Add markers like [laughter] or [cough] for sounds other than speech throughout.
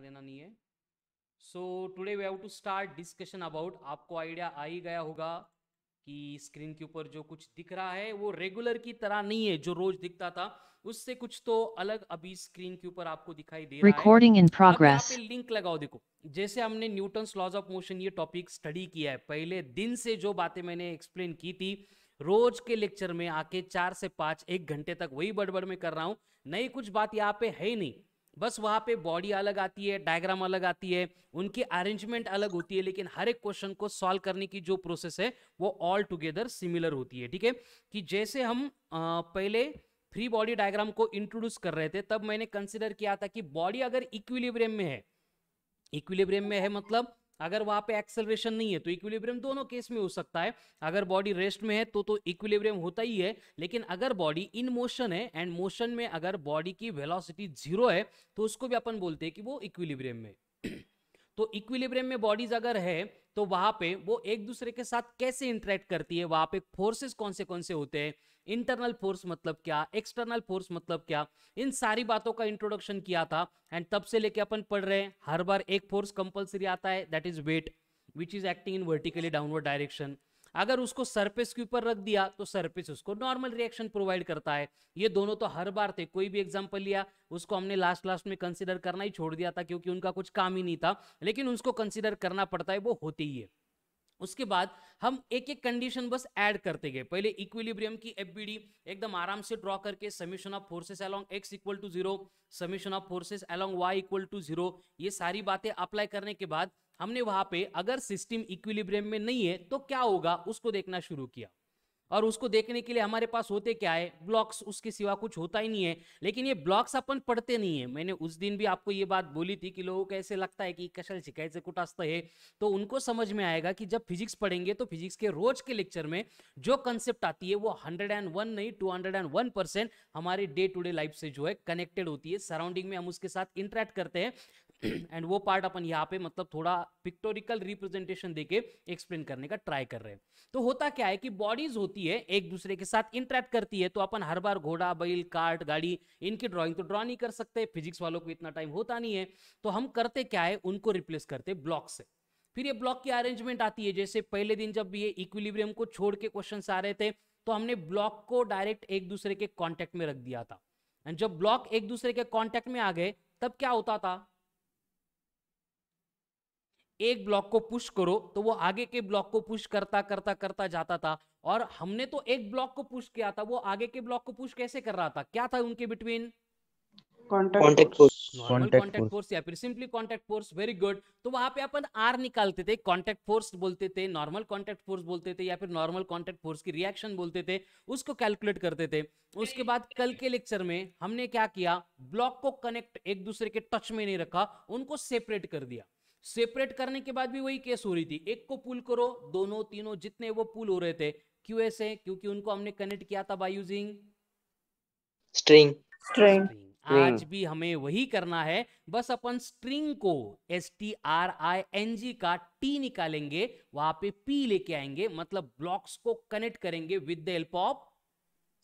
लेना देना नहीं है so today we have to start discussion about आपको आइडिया आ ही गया होगा कि स्क्रीन के ऊपर जो कुछ दिख रहा है वो रेगुलर की तरह नहीं है जो रोज दिखता था उससे कुछ तो अलग अभी स्क्रीन के ऊपर आपको दिखाई दे रहा Recording है इन प्रोग्रेस लिंक लगाओ देखो जैसे हमने न्यूटन लॉज ऑफ मोशन ये टॉपिक स्टडी किया है पहले दिन से जो बातें मैंने एक्सप्लेन की थी रोज के लेक्चर में आके चार से पांच एक घंटे तक वही बड़बड़ में कर रहा हूं नई कुछ बात यहाँ पे है ही नहीं बस वहाँ पे बॉडी अलग आती है डायग्राम अलग आती है उनकी अरेंजमेंट अलग होती है लेकिन हर एक क्वेश्चन को सॉल्व करने की जो प्रोसेस है वो ऑल टुगेदर सिमिलर होती है ठीक है कि जैसे हम पहले फ्री बॉडी डायग्राम को इंट्रोड्यूस कर रहे थे तब मैंने कंसिडर किया था कि बॉडी अगर इक्विलिब्रियम में है इक्विलिब्रियम में है मतलब अगर वहां पे एक्सेलरेशन नहीं है तो इक्विलिब्रियम दोनों केस में हो सकता है अगर बॉडी रेस्ट में है तो तो इक्विलिब्रियम होता ही है लेकिन अगर बॉडी इन मोशन है एंड मोशन में अगर बॉडी की वेलोसिटी जीरो है तो उसको भी अपन बोलते हैं कि वो इक्विलिब्रियम में [clears throat] तो इक्विलिब्रियम में बॉडीज अगर है तो वहां पे वो एक दूसरे के साथ कैसे इंटरेक्ट करती है वहां पे फोर्सेस कौन से कौन से होते हैं इंटरनल फोर्स मतलब क्या एक्सटर्नल फोर्स मतलब क्या इन सारी बातों का इंट्रोडक्शन किया था एंड तब से लेके अपन पढ़ रहे हैं हर बार एक फोर्स कंपलसरी आता है that is weight which is acting in vertically downward direction अगर उसको सरफेस के ऊपर रख दिया तो सरफेस उसको नॉर्मल रिएक्शन प्रोवाइड करता है ये दोनों तो हर बार थे कोई भी एग्जाम्पल लिया उसको हमने लास्ट लास्ट में कंसिडर करना ही छोड़ दिया था क्योंकि उनका कुछ काम ही नहीं था लेकिन उसको कंसिडर करना पड़ता है वो होते ही है उसके बाद हम एक एक कंडीशन बस ऐड करते गए पहले इक्विलिब्रियम की एफ एकदम आराम से ड्रॉ करके summation of forces along X equal to zero summation of forces along Y equal to zero ये सारी बातें अप्लाई करने के बाद हमने वहां पे अगर सिस्टम इक्विलिब्रियम में नहीं है तो क्या होगा उसको देखना शुरू किया और उसको देखने के लिए हमारे पास होते क्या है ब्लॉक्स उसके सिवा कुछ होता ही नहीं है लेकिन ये ब्लॉक्स अपन पढ़ते नहीं है मैंने उस दिन भी आपको ये बात बोली थी कि लोगों को ऐसे लगता है कि कशल शिकायत से कुटास्त है तो उनको समझ में आएगा कि जब फिजिक्स पढ़ेंगे तो फिजिक्स के रोज के लेक्चर में जो कंसेप्ट आती है वो हंड्रेड एंड वन नहीं two hundred and one percent हमारे डे टू डे लाइफ से जो है कनेक्टेड होती है सराउंडिंग में हम उसके साथ इंटरेक्ट करते हैं एंड हम्म। वो पार्ट अपन यहाँ पे मतलब थोड़ा पिक्टोरिकल रिप्रेजेंटेशन देके एक्सप्लेन करने का ट्राई कर रहे हैं तो होता क्या है कि बॉडीज होती है एक दूसरे के साथ इंटरेक्ट करती है तो अपन हर बार घोड़ा बैल कार्ट गाड़ी इनकी ड्रॉइंग तो ड्रॉ नहीं कर सकते फिजिक्स वालों को इतना टाइम होता नहीं है तो हम करते क्या है उनको रिप्लेस करते ब्लॉक से फिर ये ब्लॉक की अरेंजमेंट आती है जैसे पहले दिन जब ये इक्विलिब्रियम को छोड़ के क्वेश्चन आ रहे थे तो हमने ब्लॉक को डायरेक्ट एक दूसरे के कॉन्टेक्ट में रख दिया था एंड जब ब्लॉक एक दूसरे के कॉन्टेक्ट में आ गए तब क्या होता था एक ब्लॉक को पुश करो तो वो आगे के ब्लॉक को पुश करता करता करता जाता था और हमने तो एक ब्लॉक को पुश किया था वो आगे के ब्लॉक को पुश कैसे कर रहा था क्या था उनके बिटवीन फोर्स या फिर सिंपली फोर्स वेरी गुड तो वहां पे अपन आर निकालते थे फोर्स बोलते थे नॉर्मल फोर्स बोलते थे या फिर नॉर्मल फोर्स की रिएक्शन बोलते थे उसको कैलकुलेट करते थे उसके बाद कल के लेक्चर में हमने क्या किया ब्लॉक को कनेक्ट एक दूसरे के टच में नहीं रखा उनको सेपरेट कर दिया सेपरेट करने के बाद भी वही केस हो रही थी एक को पुल करो दोनों तीनों जितने वो पुल हो रहे थे क्यों ऐसे क्योंकि उनको हमने कनेक्ट किया था बाय यूजिंग स्ट्रिंग स्ट्रिंग आज भी हमें वही करना है बस अपन स्ट्रिंग को S T R I N G का टी निकालेंगे वहां पे पी लेके आएंगे मतलब ब्लॉक्स को कनेक्ट करेंगे with the help of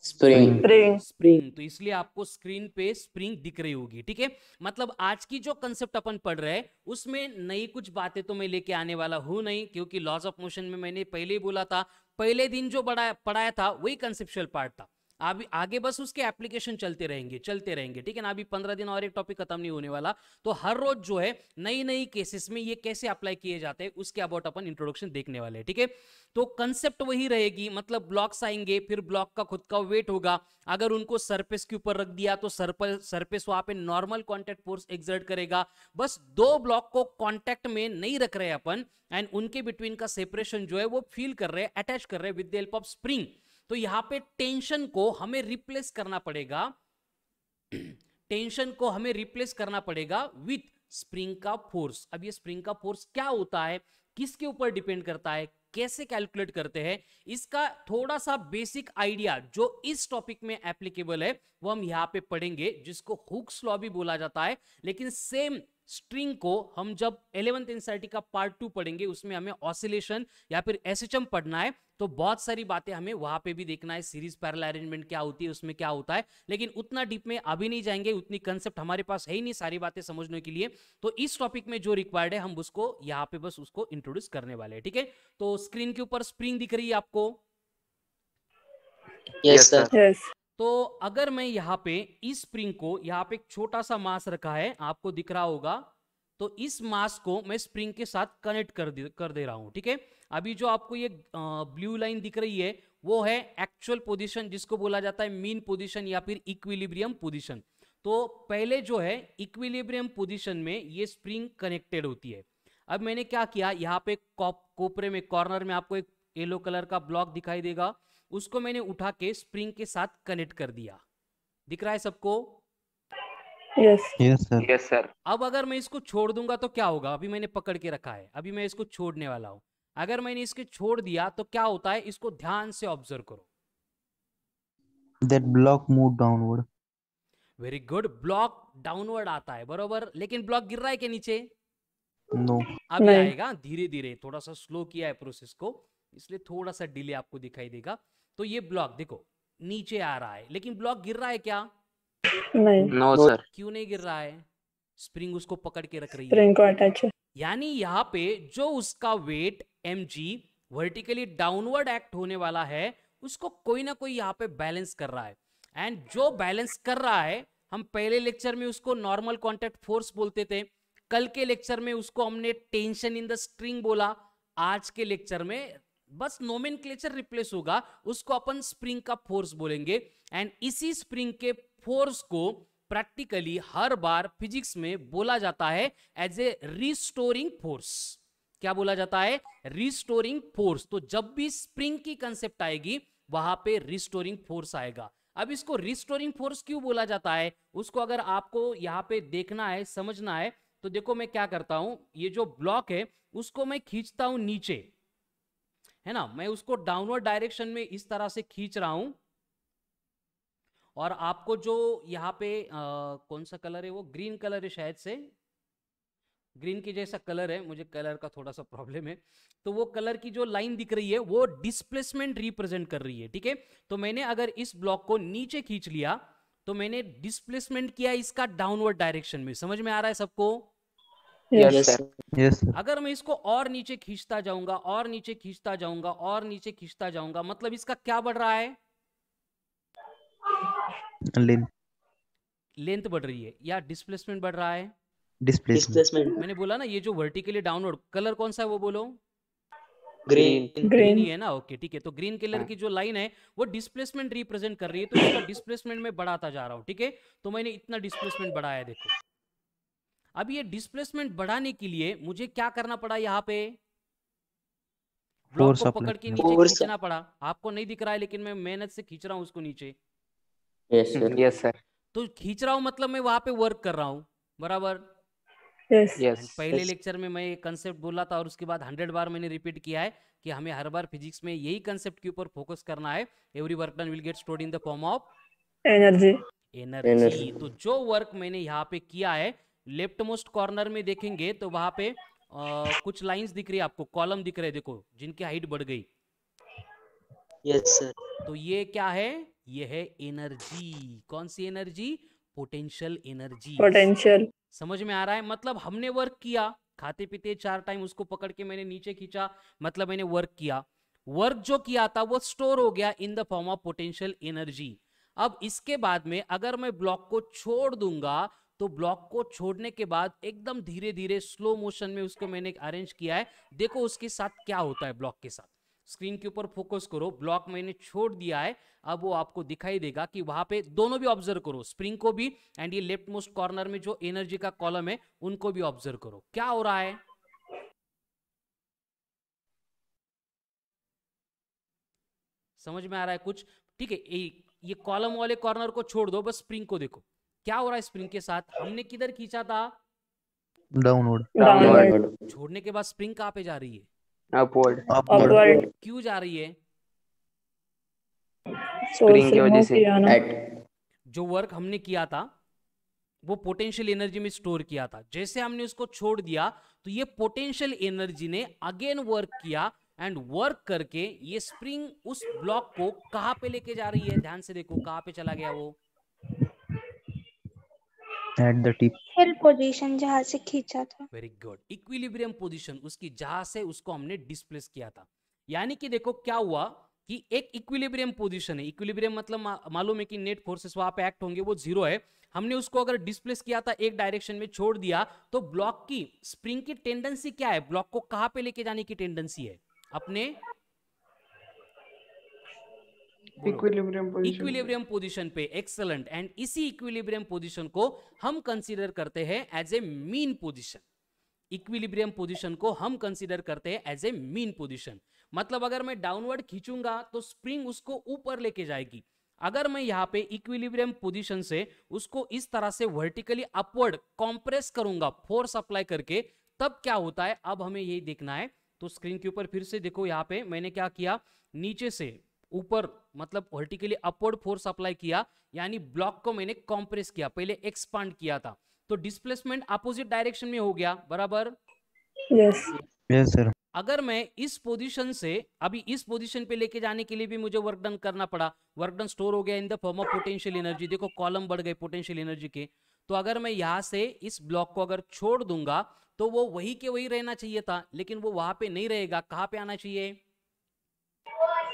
spring spring spring तो इसलिए आपको स्क्रीन पे स्प्रिंग दिख रही होगी ठीक है मतलब आज की जो कंसेप्ट अपन पढ़ रहे हैं उसमें नई कुछ बातें तो मैं लेके आने वाला हूं नहीं क्योंकि लॉज ऑफ मोशन में मैंने पहले ही बोला था पहले दिन जो बड़ा पढ़ाया था वही कंसेप्शुअल पार्ट था अभी आगे बस उसके एप्लीकेशन चलते रहेंगे चलते रहेंगे ठीक है ना अभी पंद्रह दिन और एक टॉपिक खत्म नहीं होने वाला तो हर रोज जो है नई नई केसेस में ये कैसे अप्लाई किए जाते हैं उसके अबाउट अपन इंट्रोडक्शन देखने वाले ठीक है तो कंसेप्ट वही रहेगी मतलब ब्लॉक्स आएंगे फिर ब्लॉक का खुद का वेट होगा अगर उनको सरफेस के ऊपर रख दिया तो सरफेस सरफेस वहां पे नॉर्मल कॉन्टैक्ट फोर्स एग्जर्ट करेगा बस दो ब्लॉक को कॉन्टैक्ट में नहीं रख रहे अपन एंड उनके बिटवीन का सेपरेशन जो है वो फील कर रहे हैं अटैच कर रहे हैं with the help of spring तो यहां पे टेंशन को हमें रिप्लेस करना पड़ेगा टेंशन को हमें रिप्लेस करना पड़ेगा विथ स्प्रिंग का फोर्स अब ये स्प्रिंग का फोर्स क्या होता है किसके ऊपर डिपेंड करता है कैसे कैलकुलेट करते हैं इसका थोड़ा सा बेसिक आइडिया जो इस टॉपिक में एप्लीकेबल है वो हम यहाँ पे पढ़ेंगे जिसको हुक्स लॉ भी बोला जाता है लेकिन सेम स्ट्रिंग को हम जब एलेवंथ एनसीआरटी का पार्ट टू पढ़ेंगे उसमें हमें ऑसिलेशन या फिर एसएचएम पढ़ना है तो बहुत सारी बातें हमें वहां पे भी देखना है सीरीज पैरल अरेंजमेंट क्या होती है उसमें क्या होता है लेकिन उतना डीप में अभी नहीं जाएंगे उतनी कंसेप्ट हमारे पास है ही नहीं सारी बातें समझने के लिए तो इस टॉपिक में जो रिक्वायर्ड है हम उसको यहाँ पे बस उसको इंट्रोड्यूस करने वाले हैं ठीक है तो स्क्रीन के ऊपर स्प्रिंग दिख रही है आपको yes, सर yes, तो अगर मैं यहाँ पे इस स्प्रिंग को यहाँ पे एक छोटा सा मास रखा है आपको दिख रहा होगा तो इस मास को मैं स्प्रिंग के साथ कनेक्ट कर दे कर दे रहा हूँ ठीक है अभी जो आपको ये ब्लू लाइन दिख रही है वो है एक्चुअल पोजीशन जिसको बोला जाता है मीन पोजीशन या फिर इक्विलिब्रियम पोजीशन तो पहले जो है इक्विलिब्रियम पोजीशन में ये स्प्रिंग कनेक्टेड होती है अब मैंने क्या किया यहाँ पे कोपरे में कॉर्नर में आपको एक येलो कलर का ब्लॉक दिखाई देगा उसको मैंने उठा के स्प्रिंग के साथ कनेक्ट कर दिया दिख रहा है सबको यस यस सर अब अगर मैं इसको छोड़ दूंगा तो क्या होगा अभी मैंने पकड़ के रखा है अभी मैं इसको छोड़ने वाला हूं अगर मैंने इसके छोड़ दिया तो क्या होता है इसको ध्यान से ऑब्जर्व करो that block move downward very good block downward आता है बरोबर लेकिन ब्लॉक गिर रहा है के नीचे नो no. अभी आएगा धीरे धीरे थोड़ा सा स्लो किया है प्रोसेस को इसलिए थोड़ा सा डिले आपको दिखाई देगा तो ये ब्लॉक देखो नीचे आ रहा है लेकिन ब्लॉक गिर रहा है क्या नहीं नो सर क्यों नहीं गिर रहा है स्प्रिंग उसको पकड़ के रख रही स्प्रिंग है को अटैच यानी यहाँ पे जो उसका weight M G vertically downward act होने वाला है उसको कोई ना कोई यहाँ पे बैलेंस कर रहा है एंड जो बैलेंस कर रहा है हम पहले लेक्चर में उसको नॉर्मल कॉन्टेक्ट फोर्स बोलते थे कल के लेक्चर में उसको हमने टेंशन इन द स्ट्रिंग बोला आज के लेक्चर में बस नोमेन रिप्लेस होगा उसको अपन स्प्रिंग का फोर्स बोलेंगे एंड इसी स्प्रिंग के फोर्स को प्रैक्टिकली हर बार फिजिक्स में बोला जाता है एज ए रिस्टोरिंग फोर्स क्या बोला जाता है रिस्टोरिंग फोर्स तो जब भी स्प्रिंग की कंसेप्ट आएगी वहां पे रिस्टोरिंग फोर्स आएगा अब इसको रिस्टोरिंग फोर्स क्यों बोला जाता है उसको अगर आपको यहाँ पे देखना है समझना है तो देखो मैं क्या करता हूं ये जो ब्लॉक है उसको मैं खींचता हूं नीचे है ना मैं उसको डाउनवर्ड डायरेक्शन में इस तरह से खींच रहा हूं और आपको जो यहाँ पे आ, कौन सा कलर है वो ग्रीन कलर है शायद से ग्रीन के जैसा कलर है मुझे कलर का थोड़ा सा प्रॉब्लम है तो वो कलर की जो लाइन दिख रही है वो डिस्प्लेसमेंट रिप्रेजेंट कर रही है ठीक है तो मैंने अगर इस ब्लॉक को नीचे खींच लिया तो मैंने डिस्प्लेसमेंट किया इसका डाउनवर्ड डायरेक्शन में समझ में आ रहा है सबको yes, sir. अगर मैं इसको और नीचे खींचता जाऊंगा और नीचे खींचता जाऊंगा और नीचे खींचता जाऊंगा मतलब इसका क्या बढ़ रहा है लेंथ बढ़ रही है या डिस्प्लेसमेंट बढ़ रहा है डिस्प्लेसमेंट मैंने बोला ना ये जो वर्टिकली डाउनलोड कलर कौन सा है वो बोलो ग्रीन ग्रीन ही है ना ओके ठीक है तो ग्रीन कलर हाँ. की जो लाइन है वो डिस्प्लेसमेंट रिप्रेजेंट कर रही है तो इसका डिस्प्लेसमेंट में बढ़ाता जा रहा हूँ ठीक है तो मैंने इतना डिस्प्लेसमेंट बढ़ाया देखो अब ये डिस्प्लेसमेंट बढ़ाने के लिए मुझे क्या करना पड़ा यहाँ पे ब्लॉक को पकड़ के नीचे खींचना पड़ा आपको नहीं दिख रहा है लेकिन मैं मेहनत से खींच रहा हूँ उसको नीचे यस यस सर तो खींच रहा हूँ मतलब मैं वहां पे वर्क कर रहा हूँ बराबर yes. Yes. पहले लेक्चर में मैं कंसेप्ट बोला था और उसके बाद हंड्रेड बार मैंने रिपीट किया है कि हमें हर बार फिजिक्स में यही कंसेप्ट के ऊपर फोकस करना है every work done will get stored in the form of energy energy तो जो वर्क मैंने यहाँ पे किया है लेफ्ट मोस्ट कॉर्नर में देखेंगे तो वहां पे आ, कुछ लाइंस दिख रही है आपको कॉलम दिख रहे देखो जिनकी हाइट बढ़ गई यस सर तो ये क्या है ये है एनर्जी कौन सी एनर्जी पोटेंशियल एनर्जी पोटेंशियल समझ में आ रहा है मतलब हमने वर्क किया खाते पीते चार टाइम उसको पकड़ के मैंने नीचे खींचा मतलब मैंने वर्क किया वर्क जो किया था वो स्टोर हो गया in the form of potential energy अब इसके बाद में अगर मैं ब्लॉक को छोड़ दूंगा तो ब्लॉक को छोड़ने के बाद एकदम धीरे धीरे स्लो मोशन में उसको मैंने अरेंज किया है देखो उसके साथ क्या होता है ब्लॉक के साथ स्क्रीन के ऊपर फोकस करो ब्लॉक मैंने छोड़ दिया है अब वो आपको दिखाई देगा कि वहां पे दोनों भी ऑब्जर्व करो स्प्रिंग को भी एंड ये लेफ्ट मोस्ट कॉर्नर में जो एनर्जी का कॉलम है उनको भी ऑब्जर्व करो क्या हो रहा है समझ में आ रहा है कुछ ठीक है ये कॉलम वाले कॉर्नर को छोड़ दो बस स्प्रिंग को देखो क्या हो रहा है स्प्रिंग के साथ हमने किधर खींचा था डाउनवर्ड छोड़ने के बाद स्प्रिंग कहाँ पे जा रही है अपवर्ड अपवर्ड क्यों जा रही है स्प्रिंग की वजह से जो वर्क हमने किया था वो पोटेंशियल एनर्जी में स्टोर किया था जैसे हमने उसको छोड़ दिया तो ये पोटेंशियल एनर्जी ने अगेन वर्क किया एंड वर्क करके ये स्प्रिंग उस ब्लॉक को कहां पे लेके जा रही है ध्यान से देखो कहां पे चला गया वो at the tip hill position जहां से खींचा था वेरी गुड इक्विलिब्रियम पोजीशन उसकी जहां से उसको हमने डिस्प्लेस किया था यानी कि देखो क्या हुआ कि एक इक्विलिब्रियम पोजीशन है इक्विलिब्रियम मतलब मालूम है कि नेट फोर्सेस वहां पे एक्ट होंगे वो जीरो है हमने उसको अगर डिस्प्लेस किया था एक डायरेक्शन में छोड़ दिया तो ब्लॉक की स्प्रिंग की टेंडेंसी क्या है ब्लॉक को कहां पे लेके जाने की टेंडेंसी है अपने इक्विलिब्रियम पोजिशन पे एक्सलेंट एंड इसी इक्विलिब्रियम पोजिशन को हम कंसिडर करते हैं as a mean position equilibrium position को हम कंसीडर करते हैं एज ए मीन पोजीशन मतलब अगर मैं डाउनवर्ड खींचूंगा तो स्प्रिंग उसको ऊपर लेके जाएगी अगर मैं यहाँ पे इक्विलिब्रियम पोजीशन से उसको इस तरह से वर्टिकली अपवर्ड कॉम्प्रेस करूंगा फोर्स अप्लाई करके तब क्या होता है अब हमें यही देखना है तो स्क्रीन के ऊपर फिर से देखो यहाँ पे मैंने क्या किया नीचे से ऊपर मतलब वर्टिकली अपवर्ड फोर्स अप्लाई किया यानी ब्लॉक को मैंने कॉम्प्रेस किया पहले एक्सपांड किया था तो डिस्प्लेसमेंट अपोजिट डायरेक्शन में हो गया बराबर yes. Yes, सर अगर मैं इस पोजीशन से अभी इस पोजीशन पे लेके जाने के लिए भी मुझे वर्क डन करना पड़ा वर्क डन स्टोर हो गया in the form of potential energy देखो कॉलम बढ़ गए पोटेंशियल एनर्जी के तो अगर मैं यहाँ से इस ब्लॉक को अगर छोड़ दूंगा तो वो वही के वही रहना चाहिए था लेकिन वो वहां पे नहीं रहेगा कहाँ पे आना चाहिए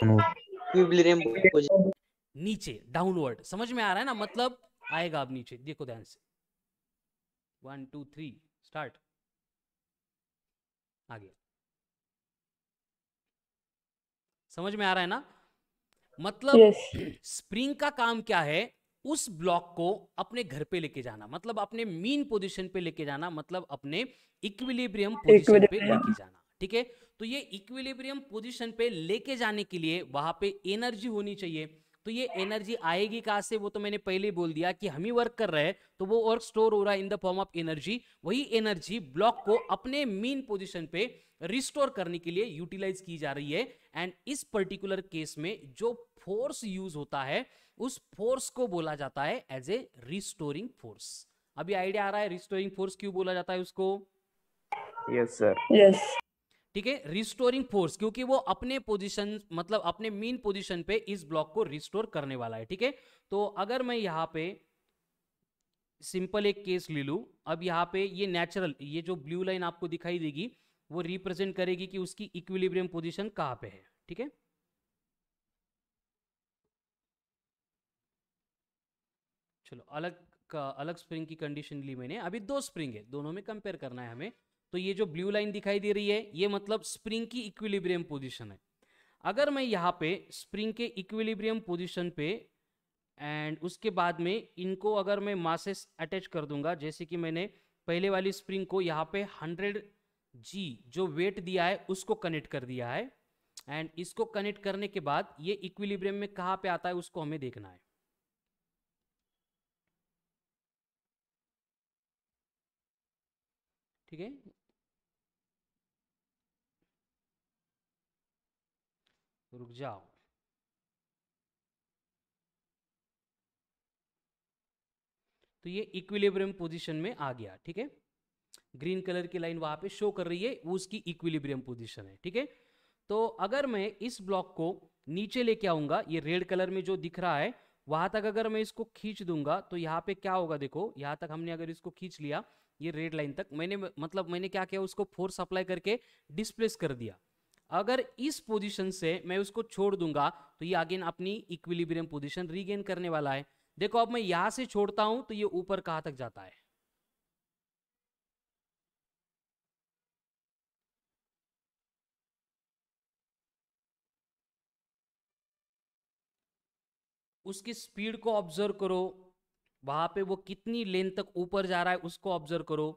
hmm. नीचे डाउनवर्ड समझ में आ रहा है ना मतलब आएगा अब नीचे देखो ध्यान से वन टू थ्री स्टार्ट आ गया समझ में आ रहा है ना मतलब yes. स्प्रिंग का काम क्या है उस ब्लॉक को अपने घर पे लेके जाना मतलब अपने मीन पोजीशन पे लेके जाना मतलब अपने इक्विलिब्रियम पोजीशन पे लेके जाना ठीक है तो ये इक्विलिब्रियम पोजिशन पे लेके जाने के लिए वहां पे एनर्जी होनी चाहिए तो ये एनर्जी आएगी कहाँ से वो तो मैंने पहले बोल दिया कि हम ही वर्क कर रहे हैं तो वो वर्क स्टोर हो रहा है in the form of energy वही एनर्जी ब्लॉक को अपने मीन पोजीशन पे रिस्टोर करने के लिए यूटिलाइज की जा रही है एंड इस पर्टिकुलर केस में जो फोर्स यूज होता है उस फोर्स को बोला जाता है एज ए रिस्टोरिंग फोर्स अभी आइडिया आ रहा है रिस्टोरिंग फोर्स क्यों बोला जाता है उसको यस सर यस ठीक है रिस्टोरिंग फोर्स क्योंकि वो अपने पोजीशन मतलब अपने मीन पोजीशन पे इस ब्लॉक को रिस्टोर करने वाला है ठीक है तो अगर मैं यहाँ पे सिंपल एक केस ले लूँ अब यहाँ पे ये नेचुरल ये जो ब्लू लाइन आपको दिखाई देगी वो रिप्रेजेंट करेगी कि उसकी इक्विलिब्रियम पोजिशन कहाँ पे है ठीक है चलो अलग का अलग स्प्रिंग की कंडीशन ली मैंने अभी दो स्प्रिंग है दोनों में कंपेयर करना है हमें तो ये जो ब्लू लाइन दिखाई दे रही है ये मतलब स्प्रिंग की इक्विलिब्रियम पोजिशन है अगर मैं यहाँ पे स्प्रिंग के इक्विलिब्रियम पोजिशन पे एंड उसके बाद में इनको अगर मैं मासेस अटैच कर दूंगा जैसे कि मैंने पहले वाली स्प्रिंग को यहाँ पे 100 जी जो वेट दिया है उसको कनेक्ट कर दिया है एंड इसको कनेक्ट करने के बाद ये इक्विलिब्रियम में कहाँ पे आता है उसको हमें देखना है ठीक है रुक जाओ तो ये इक्विलिब्रियम पोजीशन में आ गया ठीक है ग्रीन कलर की लाइन वहां पे शो कर रही है वो उसकी इक्विलिब्रियम पोजीशन है ठीक है तो अगर मैं इस ब्लॉक को नीचे लेके आऊंगा ये रेड कलर में जो दिख रहा है वहां तक अगर मैं इसको खींच दूंगा तो यहाँ पे क्या होगा देखो यहाँ तक हमने अगर इसको खींच लिया ये रेड लाइन तक मैंने मतलब मैंने क्या किया उसको फोर्स अप्लाई करके डिस्प्लेस कर दिया अगर इस पोजीशन से मैं उसको छोड़ दूंगा तो ये अगेन अपनी इक्विलिब्रियम पोजीशन रीगेन करने वाला है देखो अब मैं यहां से छोड़ता हूं तो ये ऊपर कहां तक जाता है उसकी स्पीड को ऑब्जर्व करो वहां पे वो कितनी लेंथ तक ऊपर जा रहा है उसको ऑब्जर्व करो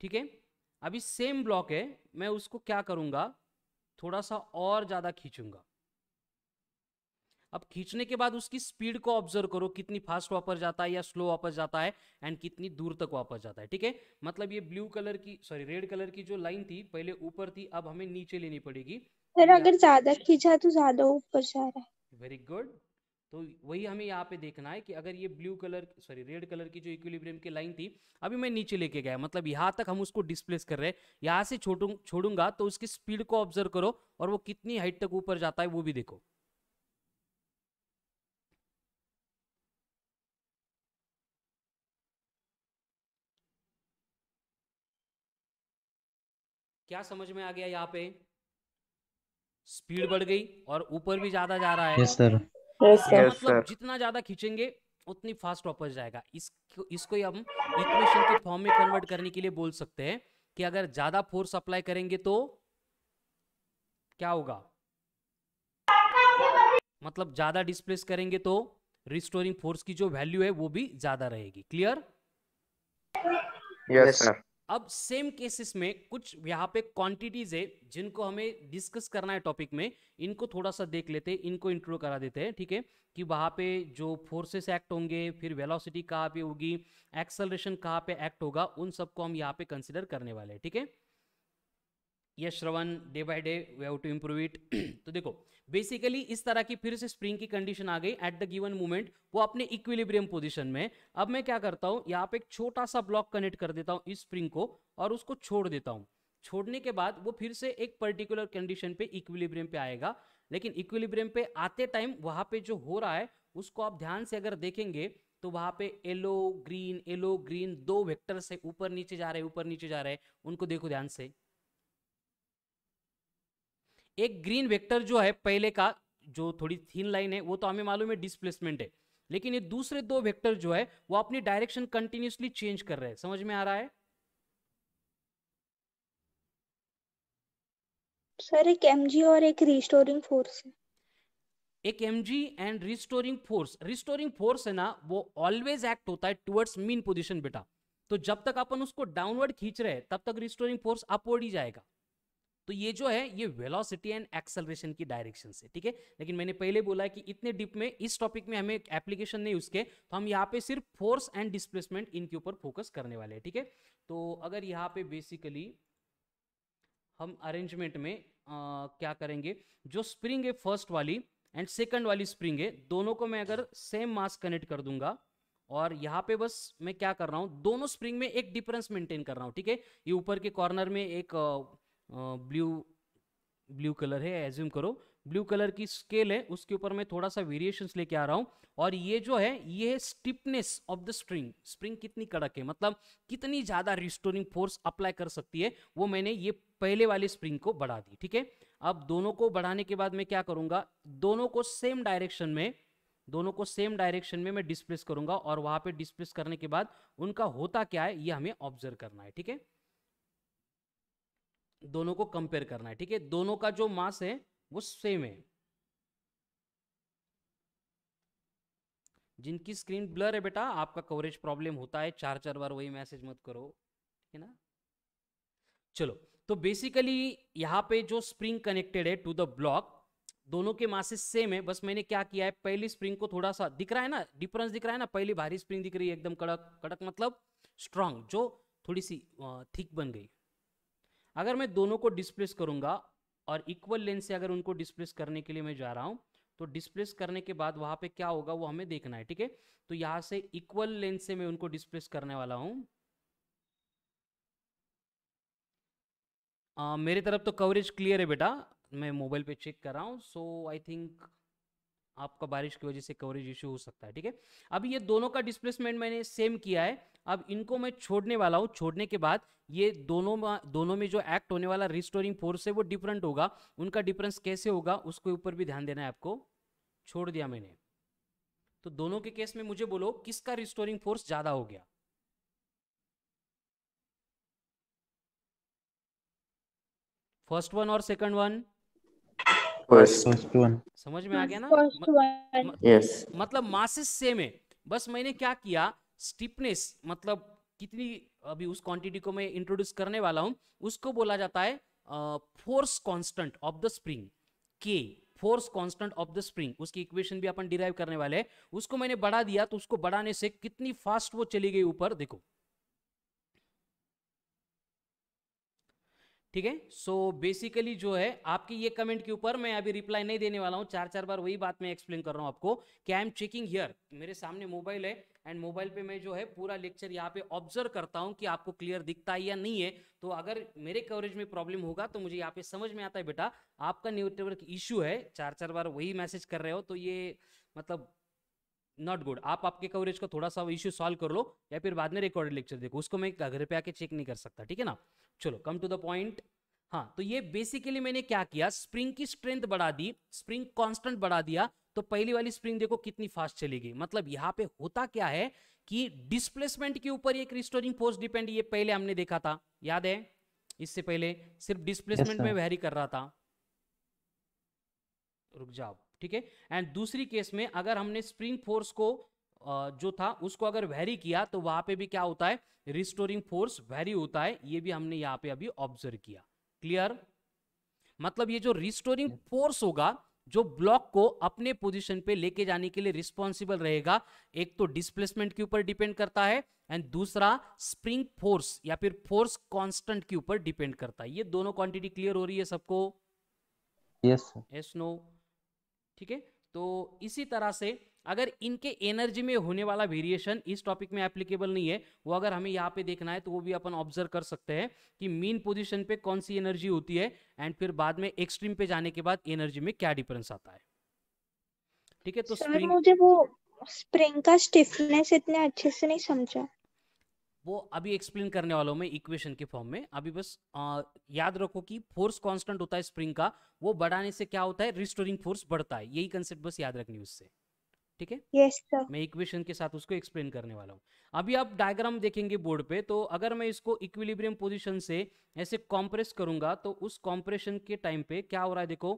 ठीक है अभी सेम ब्लॉक है मैं उसको क्या करूंगा थोड़ा सा और ज़्यादा खींचूंगा अब खींचने के बाद उसकी स्पीड को ऑब्जर्व करो कितनी फास्ट वापस जाता है या स्लो वापस जाता है एंड कितनी दूर तक वापस जाता है ठीक है मतलब ये ब्लू कलर की सॉरी रेड कलर की जो लाइन थी पहले ऊपर थी अब हमें नीचे लेनी पड़ेगी सर तो अगर ज्यादा खींचा तो ज्यादा ऊपर जा रहा है वेरी गुड तो वही हमें यहाँ पे देखना है कि अगर ये blue colour sorry red colour की जो इक्विलिब्रियम की लाइन थी अभी मैं नीचे लेके गया मतलब यहाँ तक हम उसको डिस्प्लेस कर रहे हैं यहाँ से छोड़ूंगा तो उसकी स्पीड को ऑब्जर्व करो और वो कितनी हाइट तक ऊपर जाता है वो भी देखो क्या समझ में आ गया यहाँ पे स्पीड बढ़ गई और ऊपर भी ज्यादा जा रहा है yes, तो yes, मतलब जितना ज्यादा खींचेंगे उतनी फास्ट वापस जाएगा इसको इसको हम इक्वेशन के फॉर्म में कन्वर्ट करने के लिए बोल सकते हैं कि अगर ज्यादा फोर्स अप्लाई करेंगे तो क्या होगा मतलब ज्यादा डिस्प्लेस करेंगे तो रिस्टोरिंग फोर्स की जो वैल्यू है वो भी ज्यादा रहेगी क्लियर यस सर अब सेम केसेस में कुछ यहाँ पे क्वांटिटीज है जिनको हमें डिस्कस करना है टॉपिक में इनको थोड़ा सा देख लेते हैं इनको इंट्रो करा देते हैं ठीक है कि वहाँ पे जो फोर्सेस एक्ट होंगे फिर वेलोसिटी कहाँ पे होगी एक्सलरेशन कहाँ पे एक्ट होगा उन सबको हम यहाँ पे कंसिडर करने वाले हैं ठीक है थीके? Yes Shravan day by day we have to improve it तो देखो बेसिकली इस तरह की फिर से स्प्रिंग की कंडीशन आ गई एट द गिवन मोमेंट वो अपने इक्विलिब्रियम पोजीशन में अब मैं क्या करता हूँ यहाँ पे एक छोटा सा ब्लॉक कनेक्ट कर देता हूँ इस स्प्रिंग को और उसको छोड़ देता हूँ छोड़ने के बाद वो फिर से एक पर्टिकुलर कंडीशन पे इक्विलिब्रियम पे आएगा लेकिन इक्विलिब्रियम पे आते टाइम वहाँ पे जो हो रहा है उसको आप ध्यान से अगर देखेंगे तो वहाँ पे येलो ग्रीन येलो ग्रीन दो वेक्टर्स है ऊपर नीचे जा रहे हैं ऊपर नीचे जा रहे हैं उनको देखो ध्यान से एक ग्रीन वेक्टर जो है पहले का जो थोड़ी थीन लाइन है वो तो हमें मालूम है डिस्प्लेसमेंट है लेकिन ये दूसरे दो वेक्टर जो है वो अपनी डायरेक्शन कंटिन्यूसली चेंज कर रहे हैं समझ में आ रहा है सर एक एमजी और एक रिस्टोरिंग फोर्स है एक MG and restoring force restoring force है ना वो ऑलवेज एक्ट होता है टुवर्ड्स मीन पोजीशन बेटा तो जब तक अपन उसको डाउनवर्ड खींच रहे हैं तब तक रिस्टोरिंग फोर्स अपवर्ड ही जाएगा तो ये जो है ये वेलोसिटी एंड एक्सेलरेशन की डायरेक्शन से ठीक है लेकिन मैंने पहले बोला है कि इतने डिप में इस टॉपिक में हमें एप्लीकेशन नहीं उसके तो हम यहाँ पे सिर्फ फोर्स एंड डिस्प्लेसमेंट इनके ऊपर फोकस करने वाले हैं ठीक है थीके? तो अगर यहाँ पे बेसिकली हम अरेंजमेंट में आ, क्या करेंगे जो स्प्रिंग है फर्स्ट वाली एंड सेकेंड वाली स्प्रिंग है दोनों को मैं अगर सेम मास कनेक्ट कर दूंगा और यहाँ पे बस मैं क्या कर रहा हूँ दोनों स्प्रिंग में एक डिफरेंस मेंटेन कर रहा हूँ ठीक है ये ऊपर के कॉर्नर में एक आ, ब्लू ब्लू कलर है एज्यूम करो ब्लू कलर की स्केल है उसके ऊपर मैं थोड़ा सा वेरिएशन लेके आ रहा हूँ और ये जो है ये है stiffness of the string spring कितनी कड़क है मतलब कितनी ज़्यादा रिस्टोरिंग फोर्स अप्लाई कर सकती है वो मैंने ये पहले वाले स्प्रिंग को बढ़ा दी ठीक है अब दोनों को बढ़ाने के बाद मैं क्या करूँगा दोनों को सेम डायरेक्शन में दोनों को सेम डायरेक्शन में मैं डिस्प्लेस करूंगा और वहां पे डिस्प्लेस करने के बाद उनका होता क्या है ये हमें ऑब्जर्व करना है ठीक है दोनों को कंपेयर करना है ठीक है दोनों का जो मास है वो सेम है जिनकी स्क्रीन ब्लर है बेटा आपका कवरेज प्रॉब्लम होता है चार चार बार वही मैसेज मत करो ठीक है ना चलो तो बेसिकली यहाँ पे जो स्प्रिंग कनेक्टेड है टू द ब्लॉक दोनों के मासेस सेम है बस मैंने क्या किया है पहली स्प्रिंग को थोड़ा सा दिख रहा है ना डिफरेंस दिख रहा है ना पहली भारी स्प्रिंग दिख रही है एकदम कड़क कड़क मतलब स्ट्रांग जो थोड़ी सी थिक बन गई अगर मैं दोनों को डिस्प्लेस करूंगा और इक्वल लेंथ से अगर उनको डिस्प्लेस करने के लिए मैं जा रहा हूं तो डिस्प्लेस करने के बाद वहां पे क्या होगा वो हमें देखना है ठीक है तो यहां से इक्वल लेंथ से मैं उनको डिस्प्लेस करने वाला हूं आ, मेरी तरफ तो कवरेज क्लियर है बेटा मैं मोबाइल पे चेक कर रहा हूँ सो आई थिंक आपका बारिश की वजह से कवरेज इशू हो सकता है ठीक है अब ये दोनों का डिस्प्लेसमेंट मैंने सेम किया है अब इनको मैं छोड़ने वाला हूँ छोड़ने के बाद ये दोनों दोनों में जो एक्ट होने वाला रिस्टोरिंग फोर्स है वो डिफरेंट होगा उनका डिफरेंस कैसे होगा उसके ऊपर भी ध्यान देना है आपको छोड़ दिया मैंने तो दोनों के केस में मुझे बोलो किसका रिस्टोरिंग फोर्स ज्यादा हो गया फर्स्ट वन और सेकंड वन फर्स्ट वन समझ में आ गया ना यस मतलब मासेस सेम है बस मैंने क्या किया स्टिफनेस मतलब कितनी अभी उस क्वांटिटी को मैं इंट्रोड्यूस करने वाला हूं उसको बोला जाता है force constant of the spring के force constant of the spring उसकी इक्वेशन भी अपन डिराइव करने वाले हैं उसको मैंने बढ़ा दिया तो उसको बढ़ाने से कितनी फास्ट वो चली गई ऊपर देखो ठीक है सो बेसिकली जो है आपकी ये कमेंट के ऊपर मैं अभी रिप्लाई नहीं देने वाला हूँ चार चार बार वही बात मैं एक्सप्लेन कर रहा हूँ आपको कि आई एम चेकिंग हियर मेरे सामने मोबाइल है एंड मोबाइल पे मैं जो है पूरा लेक्चर यहाँ पे ऑब्जर्व करता हूँ कि आपको क्लियर दिखता है या नहीं है तो अगर मेरे कवरेज में प्रॉब्लम होगा तो मुझे यहाँ पे समझ में आता है बेटा आपका नेटवर्क इश्यू है चार चार बार वही मैसेज कर रहे हो तो ये मतलब नॉट गुड आप आपके कवरेज का थोड़ा सा इश्यू सॉल्व कर लो या फिर बाद में रिकॉर्डेड लेक्चर देखो उसको मैं घर पे आके चेक नहीं कर सकता ठीक है ना चलो कम टू द पॉइंट हाँ तो ये बेसिकली मैंने क्या किया स्प्रिंग की स्ट्रेंथ बढ़ा दी स्प्रिंग कांस्टेंट बढ़ा दिया तो पहली वाली स्प्रिंग देखो कितनी फास्ट चली गई मतलब यहाँ पे होता क्या है कि डिस्प्लेसमेंट के ऊपर एक रिस्टोरिंग फोर्स डिपेंड ये पहले हमने देखा था याद है इससे पहले सिर्फ डिस्प्लेसमेंट yes, में वेरी कर रहा था रुक जाओ ठीक है एंड दूसरी केस में अगर हमने स्प्रिंग फोर्स को जो था उसको अगर वेरी किया तो वहां पे भी क्या होता है रिस्टोरिंग फोर्स वेरी होता है ये भी हमने यहाँ पे अभी ऑब्जर्व किया क्लियर मतलब ये जो रिस्टोरिंग फोर्स होगा जो ब्लॉक को अपने पोजीशन पे लेके जाने के लिए रिस्पॉन्सिबल रहेगा एक तो डिस्प्लेसमेंट के ऊपर डिपेंड करता है एंड दूसरा स्प्रिंग फोर्स या फिर फोर्स कांस्टेंट के ऊपर डिपेंड करता है ये दोनों क्वांटिटी क्लियर हो रही है सबको यस यस नो ठीक है तो इसी तरह से अगर इनके एनर्जी में होने वाला वेरिएशन इस टॉपिक में एप्लीकेबल नहीं है वो अगर हमें यहाँ पे देखना है तो वो भी अपन ऑब्जर्व कर सकते हैं कि मीन पोजिशन पे कौन सी एनर्जी होती है एंड फिर बाद में एक्सट्रीम पे जाने के बाद एनर्जी में क्या डिफरेंस आता है ठीक है तो सर स्प्रिंग... मुझे वो स्प्रिंग का स्टिफनेस इतने अच्छे से नहीं समझा वो अभी एक्सप्लेन करने वाला हूँ मैं इक्वेशन के फॉर्म में अभी बस आ, याद रखो कि फोर्स कांस्टेंट होता है स्प्रिंग का वो बढ़ाने से क्या होता है रिस्टोरिंग फोर्स बढ़ता है यही कंसेप्ट बस याद रखनी उससे ठीक है yes, मैं इक्वेशन के साथ उसको एक्सप्लेन करने वाला हूँ अभी आप डायग्राम देखेंगे बोर्ड पे तो अगर मैं इसको इक्विलिब्रियम पोजिशन से ऐसे कॉम्प्रेस करूंगा तो उस कॉम्प्रेशन के टाइम पे क्या हो रहा है देखो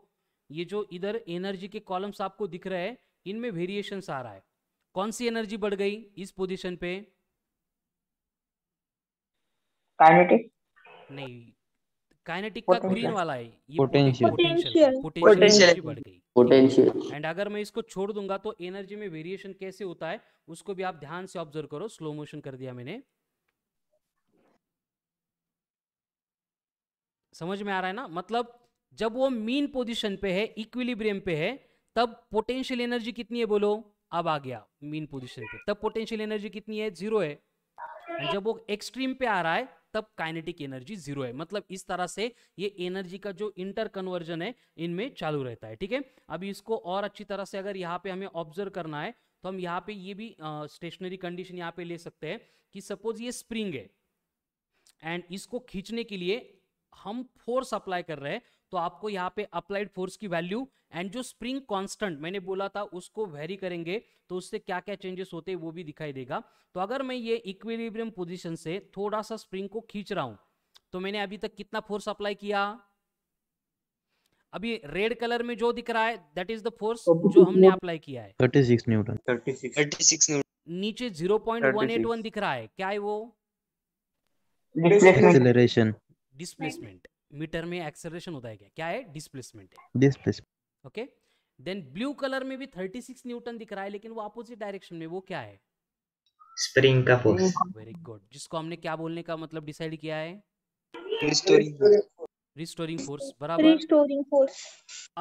ये जो इधर एनर्जी के कॉलम्स आपको दिख रहे हैं इनमें वेरिएशन आ रहा है कौन सी एनर्जी बढ़ गई इस पोजिशन पे काइनेटिक नहीं काइनेटिक का ग्रीन वाला है ये पोटेंशियल पोटेंशियल बढ़ गई पोटेंशियल एंड अगर मैं इसको छोड़ दूंगा तो एनर्जी में वेरिएशन कैसे होता है उसको भी आप ध्यान से ऑब्जर्व करो स्लो मोशन कर दिया मैंने समझ में आ रहा है ना मतलब जब वो मीन पोजीशन पे है इक्विलिब्रियम पे है तब पोटेंशियल एनर्जी कितनी है बोलो अब आ गया मीन पोजीशन पे तब पोटेंशियल एनर्जी कितनी है जीरो है जब वो एक्सट्रीम पे आ रहा है तब काइनेटिक एनर्जी जीरो है मतलब इस तरह से ये एनर्जी का जो इंटर कन्वर्जन है इनमें चालू रहता है ठीक है अब इसको और अच्छी तरह से अगर यहाँ पे हमें ऑब्जर्व करना है तो हम यहाँ पे ये भी स्टेशनरी कंडीशन यहाँ पे ले सकते हैं कि सपोज ये स्प्रिंग है एंड इसको खींचने के लिए हम फोर्स अप्लाई कर रहे हैं तो आपको यहाँ पे अप्लाइड फोर्स की वैल्यू एंड जो स्प्रिंग कांस्टेंट मैंने बोला था उसको वेरी करेंगे तो उससे क्या क्या चेंजेस होते हैं वो भी दिखाई देगा तो अगर मैं ये इक्विलिब्रियम पोजिशन से थोड़ा सा स्प्रिंग को खींच रहा हूं तो मैंने अभी तक कितना फोर्स अप्लाई किया अभी रेड कलर में जो दिख रहा है दैट इज द फोर्स जो हमने अप्लाई किया है 36 न्यूटन 36 36 न्यूटन नीचे 0.181 दिख रहा है क्या है वो डिस्प्लेसमेंट मीटर में एक्सेलरेशन होता है क्या क्या है डिस्प्लेसमेंट है displacement okay then blue colour में भी 36 न्यूटन दिख रहा है लेकिन वो अपोजिट डायरेक्शन में वो क्या है स्प्रिंग का फोर्स वेरी गुड जिसको हमने क्या बोलने का मतलब डिसाइड किया है रिस्टोरिंग फोर्स बराबर रिस्टोरिंग फोर्स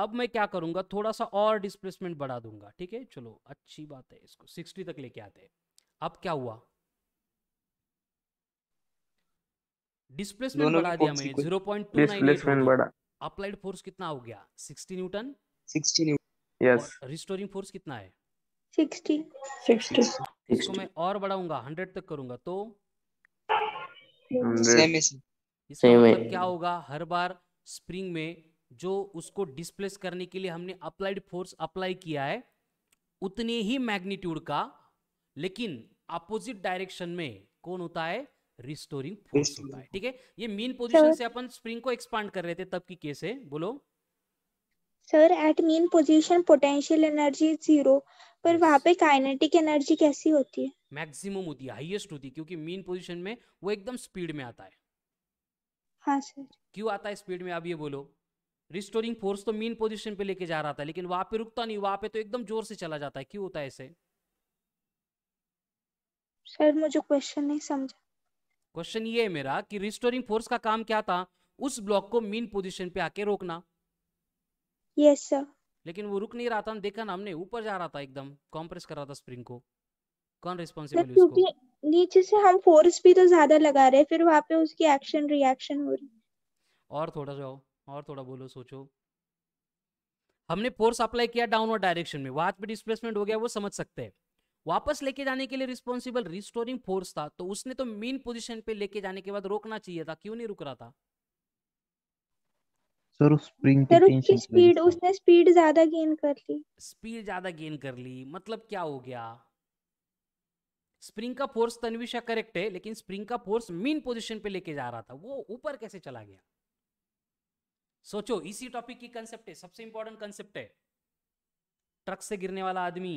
अब मैं क्या करूंगा थोड़ा सा और डिस्प्लेसमेंट बढ़ा दूंगा ठीक है चलो अच्छी बात है इसको 60 तक लेके आते हैं अब क्या हुआ डिस्प्लेसमेंट बढ़ा दिया मैंने जीरो पॉइंट टू डिस्प्लेसमेंट बढ़ा अप्लाइड फोर्स कितना हो गया sixty newton sixty yes restoring force कितना है सिक्सटी इसको मैं और बढ़ाऊंगा हंड्रेड तक करूंगा तो सेम इसका मतलब क्या होगा हर बार स्प्रिंग में जो उसको डिस्प्लेस करने के लिए हमने अप्लाइड फोर्स अप्लाई किया है उतने ही मैग्नीट्यूड का लेकिन अपोजिट डायरेक्शन में कौन होता है रिस्टोरिंग फोर्स होता है ठीक है ये मीन पोजीशन से अपन स्प्रिंग को एक्सपांड कर रहे थे तब की केस है बोलो sir at mean position potential energy zero पर वहां पे काइनेटिक एनर्जी कैसी होती है मैक्सिमम होती है हाईएस्ट होती है क्योंकि मीन पोजीशन में वो एकदम स्पीड में आता है हाँ सर क्यों आता है स्पीड में आप ये बोलो रिस्टोरिंग फोर्स तो मीन पोजीशन पे लेके जा रहा था लेकिन वहां पे रुकता नहीं वहां पे तो एकदम जोर से चला जाता है क्यों होता है ऐसे सर मुझे क्वेश्चन नहीं समझा क्वेश्चन ये है मेरा कि रिस्टोरिंग फोर्स का काम क्या था उस ब्लॉक को मीन पोजीशन पे आके रोकना यस yes, सर लेकिन वो रुक नहीं रहा था देखा ना हमने ऊपर जा रहा था एकदम कॉम्प्रेस कर रहा था स्प्रिंग को कौन रिस्पॉन्सिबल मतलब क्योंकि नीचे से हम फोर्स भी तो ज्यादा लगा रहे फिर वहां पे उसकी एक्शन रिएक्शन हो रही और थोड़ा जाओ और थोड़ा बोलो सोचो हमने फोर्स अप्लाई किया डाउनवर्ड डायरेक्शन में वहां पे डिस्प्लेसमेंट हो गया वो समझ सकते हैं वापस लेके जाने के लिए रिस्पॉन्सिबल रिस्टोरिंग फोर्स था तो उसने तो मेन पोजिशन पे लेके जाने के बाद रोकना चाहिए था क्यों नहीं रुक रहा था सर स्प्रिंग सर उसकी स्पीड उसने स्पीड ज्यादा गेन कर ली स्पीड ज्यादा गेन कर ली मतलब क्या हो गया स्प्रिंग का फोर्स तन्विशा करेक्ट है लेकिन स्प्रिंग का फोर्स मेन पोजीशन पे लेके जा रहा था वो ऊपर कैसे चला गया सोचो इसी टॉपिक की कंसेप्ट है सबसे इंपॉर्टेंट कंसेप्ट है ट्रक से गिरने वाला आदमी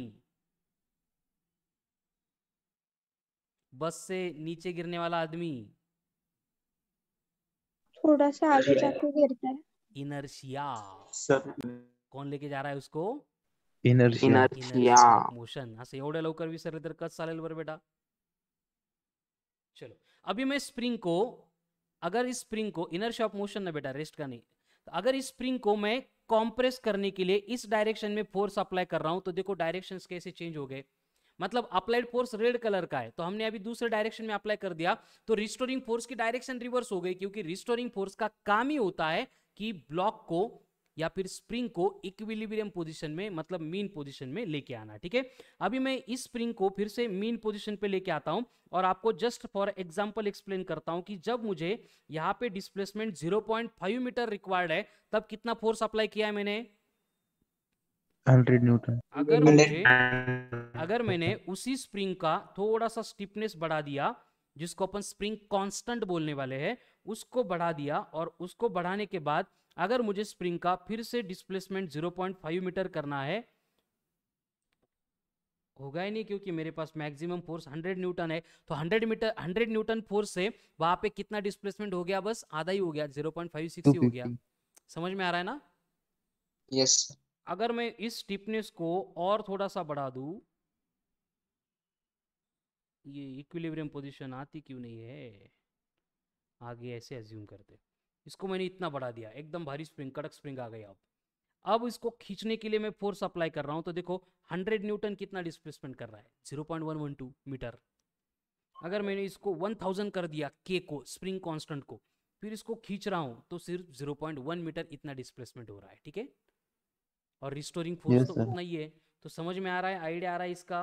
बस से नीचे गिरने वाला आदमी थोड़ा सा आगे जाके गिरता है इनर्शिया कौन लेके जा रहा है उसको इनर्शिया मोशन असं एवढ्या लवकर विसरले तर कस चालेल बरं बेटा चलो अभी मैं स्प्रिंग को अगर इस स्प्रिंग को इनर्श ऑफ मोशन ना बेटा रेस्ट का नहीं तो अगर इस स्प्रिंग को मैं कॉम्प्रेस करने के लिए इस डायरेक्शन में फोर्स अप्लाई कर रहा हूं तो देखो डायरेक्शंस कैसे चेंज हो गए मतलब अप्लाइड फोर्स रेड कलर का है तो हमने अभी दूसरे डायरेक्शन में अप्लाई कर दिया तो रिस्टोरिंग फोर्स की डायरेक्शन रिवर्स हो गई क्योंकि रिस्टोरिंग फोर्स का काम ही होता है कि ब्लॉक को या फिर स्प्रिंग को इक्विलिब्रियम पोजीशन में मतलब मीन पोजीशन में लेके आना ठीक है अभी मैं इस स्प्रिंग को फिर से मीन पोजीशन पे लेके आता हूं और आपको जस्ट फॉर एग्जांपल एक्सप्लेन करता हूं कि जब मुझे यहाँ पे डिस्प्लेसमेंट 0.5 मीटर रिक्वायर्ड है तब कितना फोर्स अप्लाई किया है मैंने हंड्रेड न्यूटन अगर मुझे [laughs] अगर मैंने उसी स्प्रिंग का थोड़ा सा स्टिफनेस बढ़ा दिया जिसको अपन स्प्रिंग कांस्टेंट बोलने वाले हैं उसको बढ़ा दिया और उसको बढ़ाने के बाद अगर मुझे स्प्रिंग का फिर से डिस्प्लेसमेंट 0.5 मीटर करना है होगा ही नहीं क्योंकि मेरे पास मैक्सिमम फोर्स 100 न्यूटन है तो 100 मीटर 100 न्यूटन फोर्स से वहां पे कितना डिस्प्लेसमेंट हो गया बस आधा ही हो गया 0.56 ही हो गया समझ में आ रहा है ना यस yes. अगर मैं इस स्टिफनेस को और थोड़ा सा बढ़ा दू ये इक्विलिब्रियम पोजीशन आती क्यों नहीं है आगे ऐसे एज्यूम करते इसको मैंने इतना बढ़ा दिया एकदम भारी स्प्रिंग कड़क स्प्रिंग आ गई अब अब इसको खींचने के लिए मैं फोर्स अप्लाई कर रहा हूं तो देखो 100 न्यूटन कितना डिस्प्लेसमेंट कर रहा है जीरो मीटर अगर मैंने इसको 1000 कर दिया के को स्प्रिंग कांस्टेंट को फिर इसको खींच रहा हूं तो सिर्फ 0.1 मीटर इतना डिस्प्लेसमेंट हो रहा है ठीक है और रिस्टोरिंग फोर्स yes, तो उतना ही है तो समझ में आ रहा है आइडिया आ रहा है इसका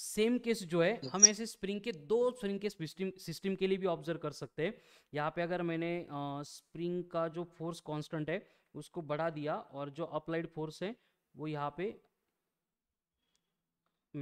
सेम केस जो है yes. हम ऐसे स्प्रिंग के दो स्प्रिंग के सिस्टम सिस्टम के लिए भी ऑब्जर्व कर सकते हैं यहाँ पे अगर मैंने स्प्रिंग का जो फोर्स कांस्टेंट है उसको बढ़ा दिया और जो अप्लाइड फोर्स है वो यहाँ पे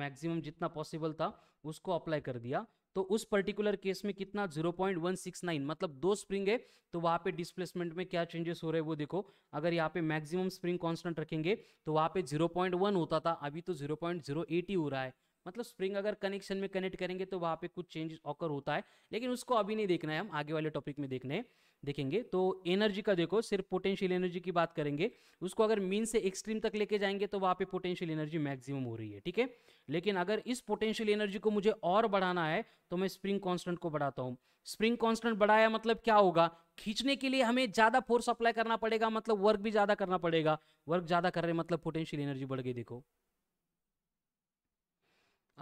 मैक्सिमम जितना पॉसिबल था उसको अप्लाई कर दिया तो उस पर्टिकुलर केस में कितना 0.169 मतलब दो स्प्रिंग है तो वहां पे डिस्प्लेसमेंट में क्या चेंजेस हो रहे हैं वो देखो अगर यहाँ पे मैक्सिमम स्प्रिंग कांस्टेंट रखेंगे तो वहां पे 0.1 होता था अभी तो 0.08 ही हो रहा है मतलब स्प्रिंग अगर कनेक्शन में कनेक्ट करेंगे तो वहाँ पे कुछ चेंज ऑकर होता है लेकिन उसको अभी नहीं देखना है हम आगे वाले टॉपिक में देखने देखेंगे तो एनर्जी का देखो सिर्फ पोटेंशियल एनर्जी की बात करेंगे उसको अगर मीन से एक्सट्रीम तक लेके जाएंगे तो वहाँ पे पोटेंशियल एनर्जी मैक्सिमम हो रही है ठीक है लेकिन अगर इस पोटेंशियल एनर्जी को मुझे और बढ़ाना है तो मैं स्प्रिंग कॉन्स्टेंट को बढ़ाता हूँ स्प्रिंग कॉन्स्टेंट बढ़ाया मतलब क्या होगा खींचने के लिए हमें ज़्यादा फोर्स अप्लाई करना पड़ेगा मतलब वर्क भी ज़्यादा करना पड़ेगा वर्क ज़्यादा कर रहे मतलब पोटेंशियल एनर्जी बढ़ गई देखो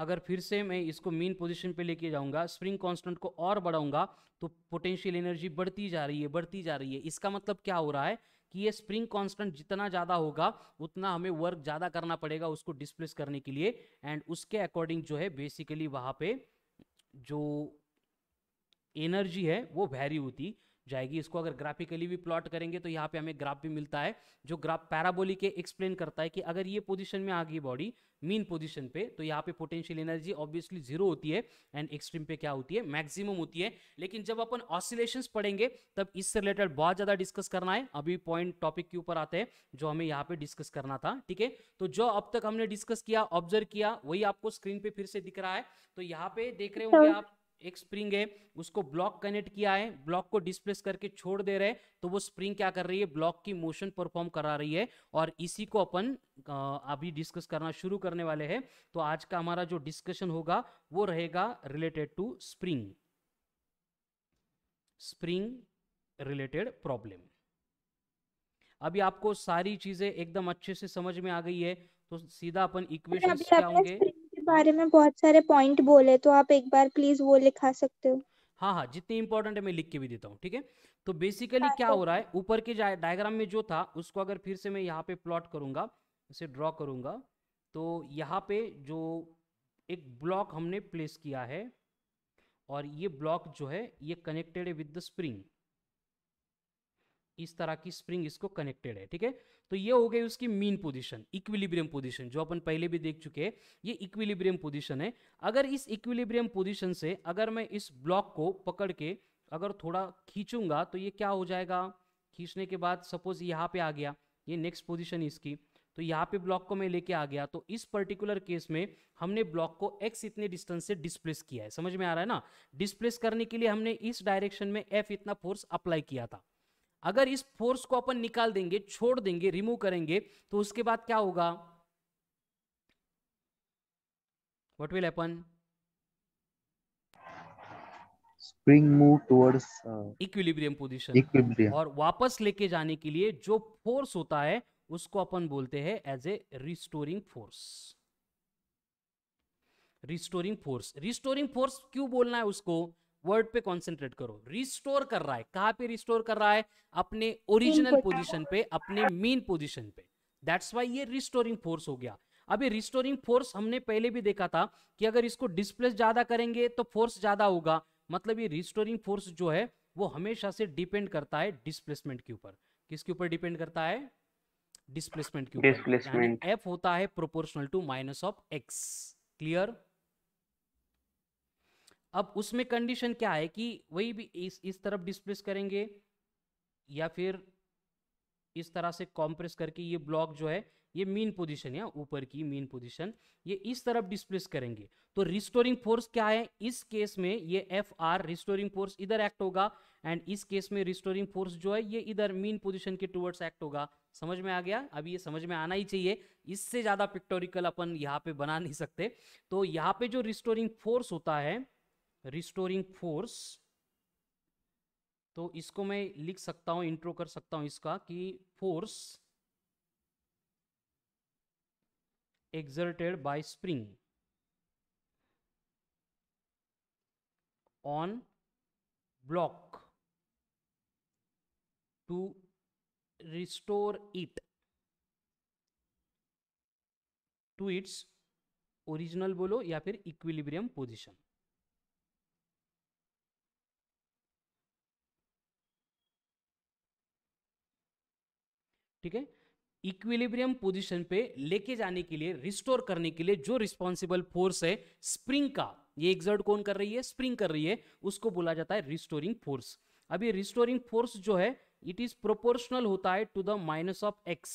अगर फिर से मैं इसको मेन पोजीशन पे लेके जाऊंगा स्प्रिंग कांस्टेंट को और बढ़ाऊंगा तो पोटेंशियल एनर्जी बढ़ती जा रही है बढ़ती जा रही है इसका मतलब क्या हो रहा है कि ये स्प्रिंग कांस्टेंट जितना ज़्यादा होगा उतना हमें वर्क ज़्यादा करना पड़ेगा उसको डिस्प्लेस करने के लिए एंड उसके अकॉर्डिंग जो है बेसिकली वहाँ पे जो एनर्जी है वो वैरी होती जाएगी इसको अगर ग्राफिकली भी प्लॉट करेंगे तो यहाँ पे हमें ग्राफ भी मिलता है जो ग्राफ के एक्सप्लेन करता है कि अगर ये पोजीशन में आ गई बॉडी मीन पोजीशन पे तो यहाँ पे पोटेंशियल एनर्जी ऑब्वियसली जीरो होती है एंड एक्सट्रीम पे क्या होती है मैक्सिमम होती है लेकिन जब अपन ऑसिलेशन पढ़ेंगे तब इससे रिलेटेड बहुत ज्यादा डिस्कस करना है अभी पॉइंट टॉपिक के ऊपर आते हैं जो हमें यहाँ पे डिस्कस करना था ठीक है तो जो अब तक हमने डिस्कस किया ऑब्जर्व किया वही आपको स्क्रीन पे फिर से दिख रहा है तो यहाँ पे देख रहे होंगे आप एक स्प्रिंग है उसको ब्लॉक कनेक्ट किया है ब्लॉक को डिस्प्लेस करके छोड़ दे रहे तो वो स्प्रिंग क्या कर रही है ब्लॉक की मोशन परफॉर्म करा रही है और इसी को अपन अभी डिस्कस करना शुरू करने वाले हैं तो आज का हमारा जो डिस्कशन होगा वो रहेगा related to spring spring related problem अभी आपको सारी चीजें एकदम अच्छे से समझ में आ गई है तो सीधा अपन इक्वेशन क्या होंगे बारे में बहुत सारे पॉइंट बोले तो आप एक बार प्लीज वो लिखा सकते हो हाँ हाँ जितने इंपॉर्टेंट है मैं लिख के भी देता हूँ ठीक है तो बेसिकली हाँ, क्या तो हो रहा है ऊपर के डायग्राम में जो था उसको अगर फिर से मैं यहाँ पे प्लॉट करूंगा इसे ड्रॉ करूंगा तो यहाँ पे जो एक ब्लॉक हमने प्लेस किया है और ये ब्लॉक जो है ये कनेक्टेड है विद द स्प्रिंग इस तरह की स्प्रिंग इसको कनेक्टेड है ठीक है तो ये हो गई उसकी मीन पोजीशन इक्विलिब्रियम पोजीशन जो अपन पहले भी देख चुके हैं ये इक्विलिब्रियम पोजीशन है अगर इस इक्विलिब्रियम पोजीशन से अगर मैं इस ब्लॉक को पकड़ के अगर थोड़ा खींचूंगा तो ये क्या हो जाएगा खींचने के बाद सपोज यहाँ पे आ गया ये नेक्स्ट पोजिशन इसकी तो यहाँ पे ब्लॉक को मैं लेके आ गया तो इस पर्टिकुलर केस में हमने ब्लॉक को एक्स इतने डिस्टेंस से डिस्प्लेस किया है समझ में आ रहा है ना डिस्प्लेस करने के लिए हमने इस डायरेक्शन में एफ इतना फोर्स अप्लाई किया था अगर इस फोर्स को अपन निकाल देंगे छोड़ देंगे रिमूव करेंगे तो उसके बाद क्या होगा what will happen spring move towards equilibrium position equilibrium और वापस लेके जाने के लिए जो फोर्स होता है उसको अपन बोलते हैं as a restoring force restoring force restoring force क्यों बोलना है उसको वर्ड पे कॉन्सेंट्रेट करो रिस्टोर कर रहा है कहाँ पे रिस्टोर कर रहा है अपने ओरिजिनल पोजिशन पे अपने मेन पोजिशन पे दैट्स वाई ये रिस्टोरिंग फोर्स हो गया अभी रिस्टोरिंग फोर्स हमने पहले भी देखा था कि अगर इसको डिस्प्लेस ज्यादा करेंगे तो फोर्स ज्यादा होगा मतलब ये रिस्टोरिंग फोर्स जो है वो हमेशा से डिपेंड करता है डिस्प्लेसमेंट के ऊपर किसके ऊपर डिपेंड करता है डिस्प्लेसमेंट के ऊपर एफ होता है proportional to minus of X clear अब उसमें कंडीशन क्या है कि वही भी इस इस तरफ डिस्प्लेस करेंगे या फिर इस तरह से कॉम्प्रेस करके ये ब्लॉक जो है ये मीन पोजीशन या ऊपर की मीन पोजीशन ये इस तरफ डिस्प्लेस करेंगे तो रिस्टोरिंग फोर्स क्या है इस केस में ये एफ आर रिस्टोरिंग फोर्स इधर एक्ट होगा एंड इस केस में रिस्टोरिंग फोर्स जो है ये इधर मीन पोजिशन के टूवर्ड्स एक्ट होगा समझ में आ गया अभी ये समझ में आना ही चाहिए इससे ज़्यादा पिक्टोरिकल अपन यहाँ पे बना नहीं सकते तो यहाँ पे जो रिस्टोरिंग फोर्स होता है रिस्टोरिंग फोर्स तो इसको मैं लिख सकता हूं इंट्रो कर सकता हूं इसका कि force exerted by spring on block to restore it to its original बोलो या फिर इक्विलिब्रियम पोजिशन ठीक है इक्विलिब्रियम पोजीशन पे लेके जाने के लिए रिस्टोर करने के लिए जो रिस्पॉन्सिबल फोर्स है स्प्रिंग का ये एग्जर्ट कौन कर रही है स्प्रिंग कर रही है उसको बोला जाता है रिस्टोरिंग फोर्स अब ये रिस्टोरिंग फोर्स जो है इट इज प्रोपोर्शनल होता है to the minus of X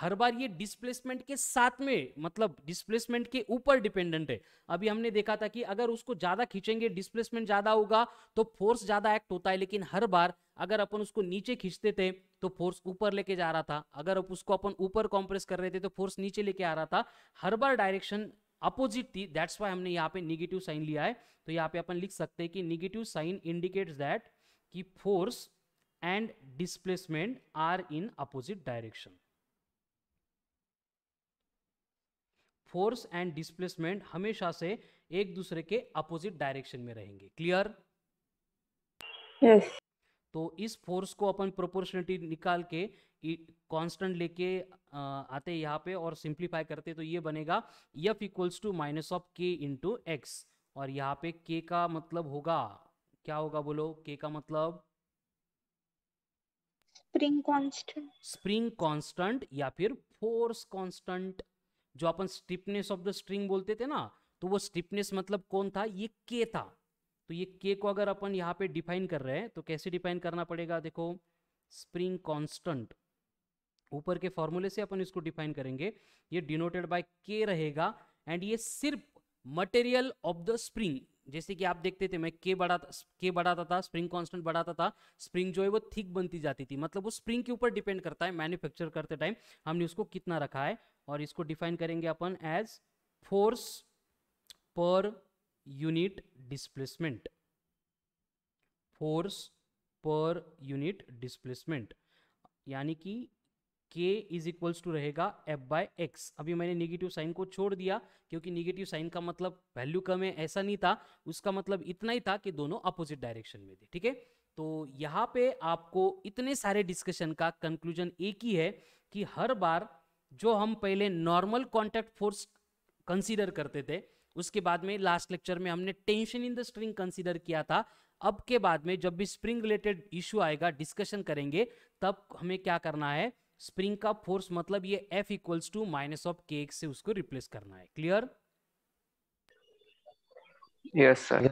हर बार ये डिस्प्लेसमेंट के साथ में मतलब डिस्प्लेसमेंट के ऊपर डिपेंडेंट है अभी हमने देखा था कि अगर उसको ज्यादा खींचेंगे डिस्प्लेसमेंट ज्यादा होगा तो फोर्स ज्यादा एक्ट होता है लेकिन हर बार अगर अपन उसको नीचे खींचते थे तो फोर्स ऊपर लेके जा रहा था अगर अप उसको अपन ऊपर कॉम्प्रेस कर रहे थे तो फोर्स नीचे लेके आ रहा था हर बार डायरेक्शन अपोजिट थी दैट्स वाई हमने यहाँ पे निगेटिव साइन लिया है तो यहाँ पे अपन लिख सकते हैं कि निगेटिव साइन इंडिकेट दैट कि force and displacement are in opposite direction force and displacement हमेशा से एक दूसरे के अपोजिट डायरेक्शन में रहेंगे क्लियर yes. तो इस फोर्स को अपन प्रोपोर्शनिटी निकाल के कांस्टेंट लेके आते यहाँ पे और सिंप्लीफाई करते तो ये बनेगा F equals to minus of K into X और यहाँ पे के का मतलब होगा क्या होगा बोलो के का मतलब स्प्रिंग कांस्टेंट स्प्रिंग कांस्टेंट या फिर फोर्स कांस्टेंट जो अपन स्टिफनेस ऑफ द स्ट्रिंग बोलते थे ना तो वो स्टिफनेस मतलब कौन था ये के था तो ये के को अगर अपन यहाँ पे डिफाइन कर रहे हैं तो कैसे डिफाइन करना पड़ेगा देखो स्प्रिंग कांस्टेंट ऊपर के फॉर्मूले से अपन इसको डिफाइन करेंगे ये डिनोटेड बाय के रहेगा एंड ये सिर्फ मटेरियल ऑफ द स्प्रिंग जैसे कि आप देखते थे मैं के बढ़ाता के बढ़ाता था स्प्रिंग कांस्टेंट बढ़ाता था स्प्रिंग जो है वो थिक बनती जाती थी मतलब वो स्प्रिंग के ऊपर डिपेंड करता है मैन्युफैक्चर करते टाइम हमने उसको कितना रखा है और इसको डिफाइन करेंगे अपन as force per unit displacement force per unit displacement यानी कि के इज इक्वल्स टू रहेगा एफ बाय एक्स अभी मैंने निगेटिव साइन को छोड़ दिया क्योंकि निगेटिव साइन का मतलब वैल्यू कम है ऐसा नहीं था उसका मतलब इतना ही था कि दोनों अपोजिट डायरेक्शन में थे ठीक है तो यहाँ पे आपको इतने सारे डिस्कशन का कंक्लूजन एक ही है कि हर बार जो हम पहले नॉर्मल कॉन्टैक्ट फोर्स कंसीडर करते थे उसके बाद में लास्ट लेक्चर में हमने tension in the string consider किया था अब के बाद में जब भी स्प्रिंग रिलेटेड इश्यू आएगा डिस्कशन करेंगे तब हमें क्या करना है स्प्रिंग का फोर्स मतलब ये F equals to minus of K से उसको रिप्लेस करना है क्लियर यस सर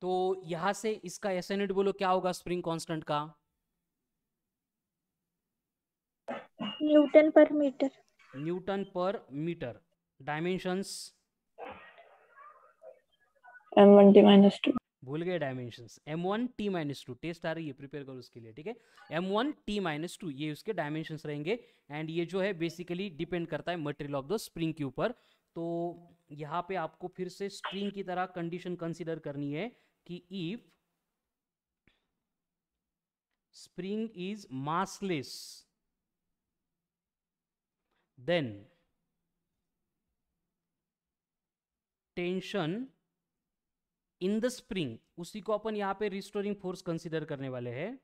तो यहां से इसका एसएनएट बोलो क्या होगा स्प्रिंग कांस्टेंट का न्यूटन पर मीटर न्यूटन पर metre dimensions M one T minus two भूल गए dimensions M one T minus two test आ रही है प्रिपेयर करो उसके लिए ठीक है M one T minus two ये उसके डायमेंशंस रहेंगे एंड ये जो है बेसिकली डिपेंड करता है मटेरियल ऑफ द स्प्रिंग के ऊपर तो यहाँ पे आपको फिर से स्ट्रिंग की तरह कंडीशन कंसिडर करनी है कि if spring is massless then tension in the spring उसी को अपन यहां पे रिस्टोरिंग फोर्स कंसिडर करने वाले हैं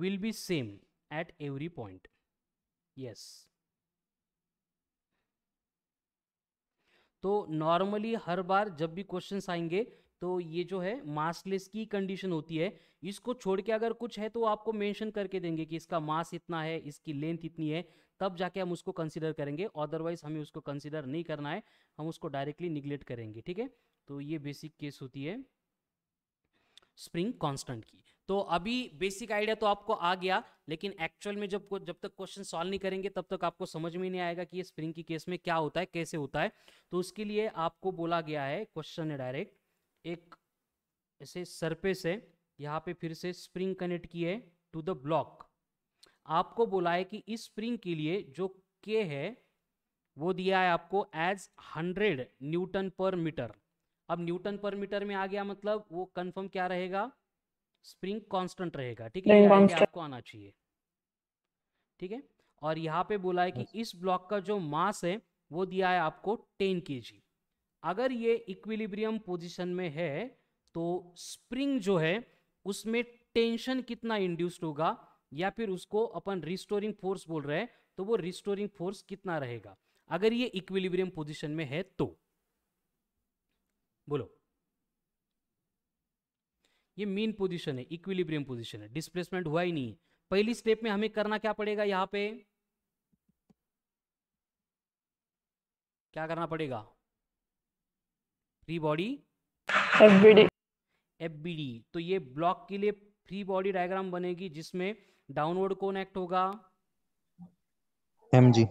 will be same at every point yes तो नॉर्मली हर बार जब भी क्वेश्चंस आएंगे तो ये जो है मासलेस की कंडीशन होती है इसको छोड़ के अगर कुछ है तो आपको मेंशन करके देंगे कि इसका मास इतना है इसकी लेंथ इतनी है तब जाके हम उसको कंसिडर करेंगे अदरवाइज हमें उसको कंसिडर नहीं करना है हम उसको डायरेक्टली निगलेक्ट करेंगे ठीक है तो ये बेसिक केस होती है स्प्रिंग कांस्टेंट की तो अभी बेसिक आइडिया तो आपको आ गया लेकिन एक्चुअल में जब जब तक क्वेश्चन सॉल्व नहीं करेंगे तब तक आपको समझ में नहीं आएगा कि ये स्प्रिंग की केस में क्या होता है कैसे होता है तो उसके लिए आपको बोला गया है क्वेश्चन है डायरेक्ट एक ऐसे सरफेस है यहाँ पे फिर से स्प्रिंग कनेक्ट की है टू द ब्लॉक आपको बोला है कि इस स्प्रिंग के लिए जो के है वो दिया है आपको एज हंड्रेड न्यूटन पर मीटर अब न्यूटन पर मीटर में आ गया मतलब वो कंफर्म क्या रहेगा स्प्रिंग कांस्टेंट रहेगा ठीक है आपको आना चाहिए ठीक है और यहाँ पे बोला है कि इस ब्लॉक का जो मास है वो दिया है आपको टेन के जी अगर ये इक्विलिब्रियम पोजिशन में है तो स्प्रिंग जो है उसमें टेंशन कितना इंड्यूस्ड होगा या फिर उसको अपन रिस्टोरिंग फोर्स बोल रहे हैं तो वो रिस्टोरिंग फोर्स कितना रहेगा अगर ये इक्विलिब्रियम पोजिशन में है तो बोलो ये मीन पोजिशन है इक्विलिब्रियम पोजिशन है डिस्प्लेसमेंट हुआ ही नहीं है पहली स्टेप में हमें करना क्या पड़ेगा यहां पे क्या करना पड़ेगा फ्री बॉडी एफबीडी एफबीडी तो ये ब्लॉक के लिए फ्री बॉडी डायग्राम बनेगी जिसमें डाउनवर्ड कौन एक्ट होगा एमजी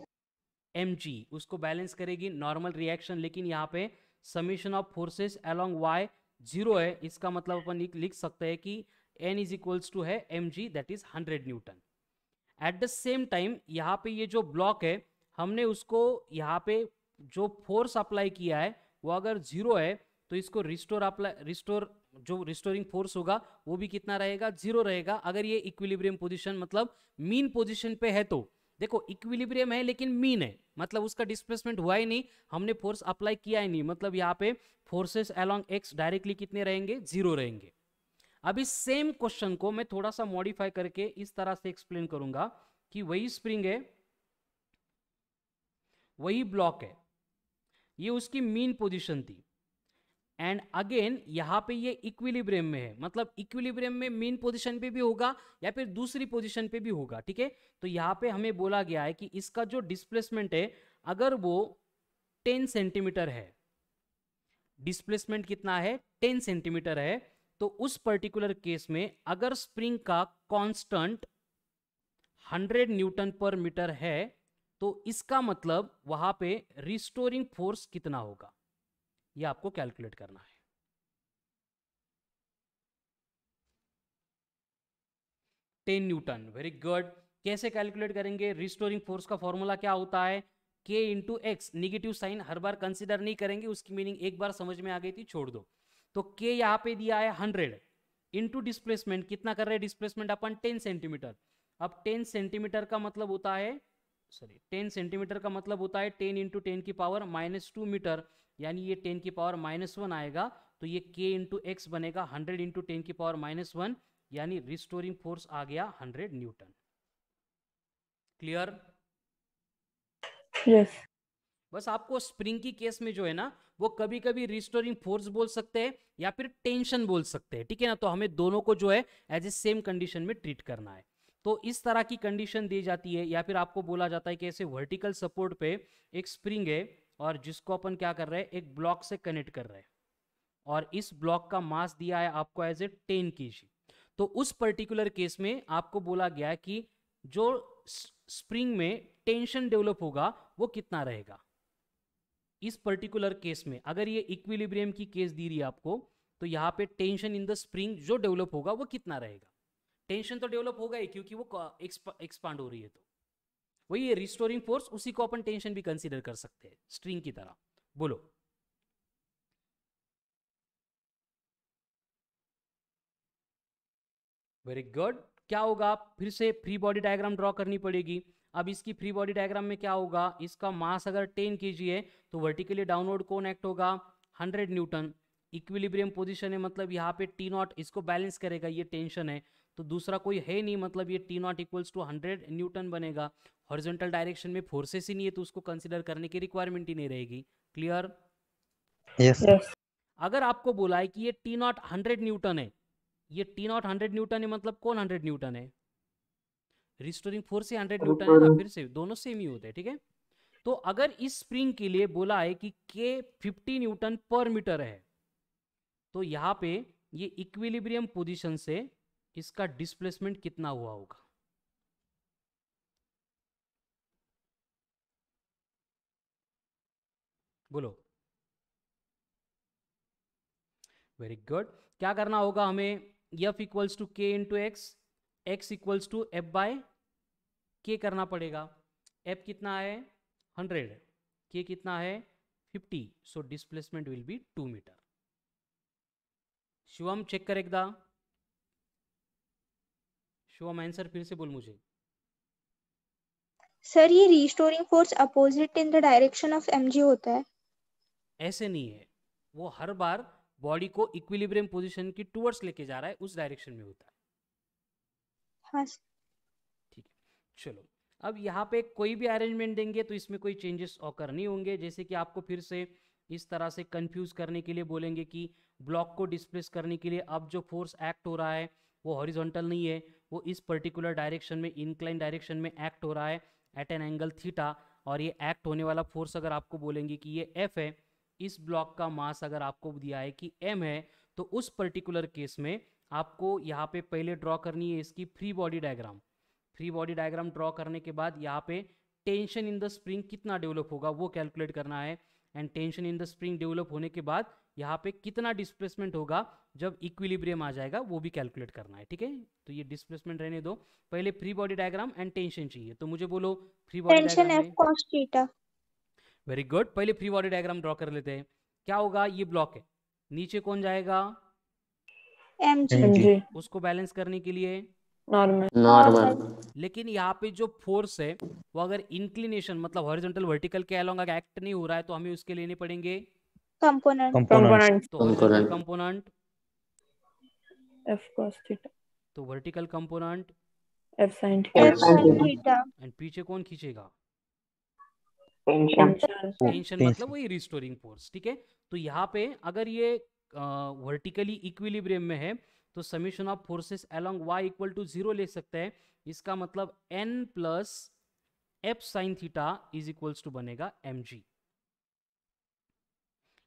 एमजी उसको बैलेंस करेगी नॉर्मल रिएक्शन लेकिन यहाँ पे summation of forces along Y zero है इसका मतलब अपन लिख सकते हैं कि एन इज इक्वल्स टू है M G that is hundred newton at the same time यहाँ पे ये जो ब्लॉक है हमने उसको यहाँ पे जो फोर्स अप्लाई किया है वो अगर जीरो है तो इसको रिस्टोर अप्लाई रिस्टोर जो रिस्टोरिंग फोर्स होगा वो भी कितना रहेगा जीरो रहेगा अगर ये इक्विलिब्रियम पोजिशन मतलब मीन पोजिशन पे है तो देखो इक्विलिब्रियम है लेकिन मीन है मतलब उसका डिस्प्लेसमेंट हुआ ही नहीं हमने फोर्स अप्लाई किया ही नहीं मतलब यहाँ पे फोर्सेस अलोंग एक्स डायरेक्टली कितने रहेंगे जीरो रहेंगे अभी सेम क्वेश्चन को मैं थोड़ा सा मॉडिफाई करके इस तरह से एक्सप्लेन करूंगा कि वही स्प्रिंग है वही ब्लॉक है ये उसकी मीन पोजीशन थी एंड अगेन यहाँ पे ये इक्विलिब्रियम में है मतलब इक्विलिब्रियम में मेन पोजीशन पे भी होगा या फिर दूसरी पोजीशन पे भी होगा ठीक है तो यहाँ पे हमें बोला गया है कि इसका जो डिस्प्लेसमेंट है अगर वो टेन सेंटीमीटर है डिस्प्लेसमेंट कितना है टेन सेंटीमीटर है तो उस पर्टिकुलर केस में अगर स्प्रिंग का कॉन्स्टंट हंड्रेड न्यूटन पर मीटर है तो इसका मतलब वहां पे रिस्टोरिंग फोर्स कितना होगा ये आपको कैलकुलेट करना है टेन न्यूटन वेरी गुड कैसे कैलकुलेट करेंगे रिस्टोरिंग फोर्स का फॉर्मूला क्या होता है K into X negative sign हर बार कंसिडर नहीं करेंगे उसकी मीनिंग एक बार समझ में आ गई थी छोड़ दो तो के यहाँ पे दिया है हंड्रेड इंटू डिस्प्लेसमेंट कितना कर रहे हैं डिस्प्लेसमेंट अपन टेन सेंटीमीटर अब टेन सेंटीमीटर का मतलब होता है सॉरी टेन सेंटीमीटर का मतलब होता है टेन इंटू टेन की पावर माइनस टू मीटर यानी ये टेन की पावर माइनस वन आएगा तो ये के इंटू एक्स बनेगा हंड्रेड इंटू टेन की पावर माइनस वन यानी रिस्टोरिंग फोर्स आ गया हंड्रेड न्यूटन क्लियर यस बस आपको स्प्रिंग की केस में जो है ना वो कभी कभी रिस्टोरिंग फोर्स बोल सकते हैं या फिर टेंशन बोल सकते हैं ठीक है ना तो हमें दोनों को जो है एज ए सेम कंडीशन में ट्रीट करना है तो इस तरह की कंडीशन दी जाती है या फिर आपको बोला जाता है कि ऐसे वर्टिकल सपोर्ट पे एक स्प्रिंग है और जिसको अपन क्या कर रहे हैं एक ब्लॉक से कनेक्ट कर रहे हैं और इस ब्लॉक का मास दिया है आपको एज ए टेन के तो उस पर्टिकुलर केस में आपको बोला गया कि जो स्प्रिंग में टेंशन डेवलप होगा वो कितना रहेगा इस पर्टिकुलर केस में अगर ये इक्विलिब्रियम की केस दी रही है आपको तो यहाँ पे टेंशन इन द स्प्रिंग जो डेवलप होगा वो कितना रहेगा टेंशन तो डेवलप होगा ही क्योंकि वो एक्सपांड हो रही है तो वही है रिस्टोरिंग फोर्स उसी को अपन टेंशन भी कंसिडर कर सकते हैं स्ट्रिंग की तरह बोलो वेरी गुड क्या होगा फिर से फ्री बॉडी डायग्राम ड्रॉ करनी पड़ेगी अब इसकी फ्री बॉडी डायग्राम में क्या होगा इसका मास अगर टेन के है तो वर्टिकली डाउनवर्ड कौन एक्ट होगा हंड्रेड न्यूटन इक्विलिब्रियम पोजीशन है मतलब यहाँ पे टी नॉट इसको बैलेंस करेगा ये टेंशन है तो दूसरा कोई है नहीं मतलब ये T not equals to hundred newton बनेगा हॉरिजॉन्टल डायरेक्शन में फोर्सेस ही नहीं है तो उसको कंसिडर करने की रिक्वायरमेंट ही नहीं रहेगी क्लियर yes. अगर आपको बोला है कि ये टी नॉट हंड्रेड न्यूटन है ये टी नॉट हंड्रेड न्यूटन है मतलब कौन हंड्रेड न्यूटन है रिस्टोरिंग फोर्स ही हंड्रेड न्यूटन है ना फिर से दोनों सेम ही होते हैं ठीक है थीके? तो अगर इस स्प्रिंग के लिए बोला है कि के फिफ्टी न्यूटन पर मीटर है तो यहाँ पे ये इक्विलिब्रियम पोजिशन से इसका डिस्प्लेसमेंट कितना हुआ होगा बोलो वेरी गुड क्या करना होगा हमें F equals to K into X X equals to F by K करना पड़ेगा एफ कितना है हंड्रेड के कितना है fifty so displacement will be two metre Shivam check कर एकदा शुभम आंसर फिर से बोल मुझे सर ये restoring force opposite in the direction of M G होता है ऐसे नहीं है वो हर बार बॉडी को इक्विलिब्रियम पोजीशन की टुवर्ड्स लेके जा रहा है उस डायरेक्शन में होता है हाँ, ठीक है चलो अब यहाँ पे कोई भी अरेंजमेंट देंगे तो इसमें कोई चेंजेस ऑकर नहीं होंगे जैसे कि आपको फिर से इस तरह से कंफ्यूज करने के लिए बोलेंगे कि ब्लॉक को डिस्प्लेस करने के लिए अब जो फोर्स एक्ट हो रहा है वो हॉरिजॉन्टल नहीं है वो इस पर्टिकुलर डायरेक्शन में इनक्लाइन डायरेक्शन में एक्ट हो रहा है एट एन एंगल थीटा और ये एक्ट होने वाला फोर्स अगर आपको बोलेंगे कि ये एफ है इस ब्लॉक का मास अगर आपको दिया है कि एम है तो उस पर्टिकुलर केस में आपको यहाँ पे पहले ड्रॉ करनी है इसकी free body diagram free body diagram draw करने के बाद यहाँ पे टेंशन इन द स्प्रिंग कितना डेवलप होगा वो कैलकुलेट करना है and tension in the spring develop होने के बाद यहाँ पे कितना डिस्प्लेसमेंट होगा जब इक्विलिब्रियम आ जाएगा वो भी कैलकुलेट करना है ठीक है तो ये डिस्प्लेसमेंट रहने दो पहले free body diagram and tension चाहिए तो मुझे बोलो free body diagram very good पहले फ्री बॉडी डायग्राम ड्रॉ कर लेते हैं क्या होगा ये ब्लॉक है नीचे कौन जाएगा एमजी उसको बैलेंस करने के लिए नॉर्मल लेकिन यहाँ पे जो फोर्स है वो अगर इंक्लिनेशन मतलब हॉरिजॉन्टल वर्टिकल के अलॉन्ग अगर एक्ट नहीं हो रहा है तो हमें उसके लेने पड़ेंगे component component component component F cos theta तो vertical component F sin theta and पीछे कौन खींचेगा टेंशन मतलब वही रिस्टोरिंग फोर्स ठीक है तो यहाँ पे अगर ये वर्टिकली इक्विलिब्रियम में है तो summation of forces along y equal to zero ले सकते हैं इसका मतलब n plus F sine theta is equals to बनेगा एम जी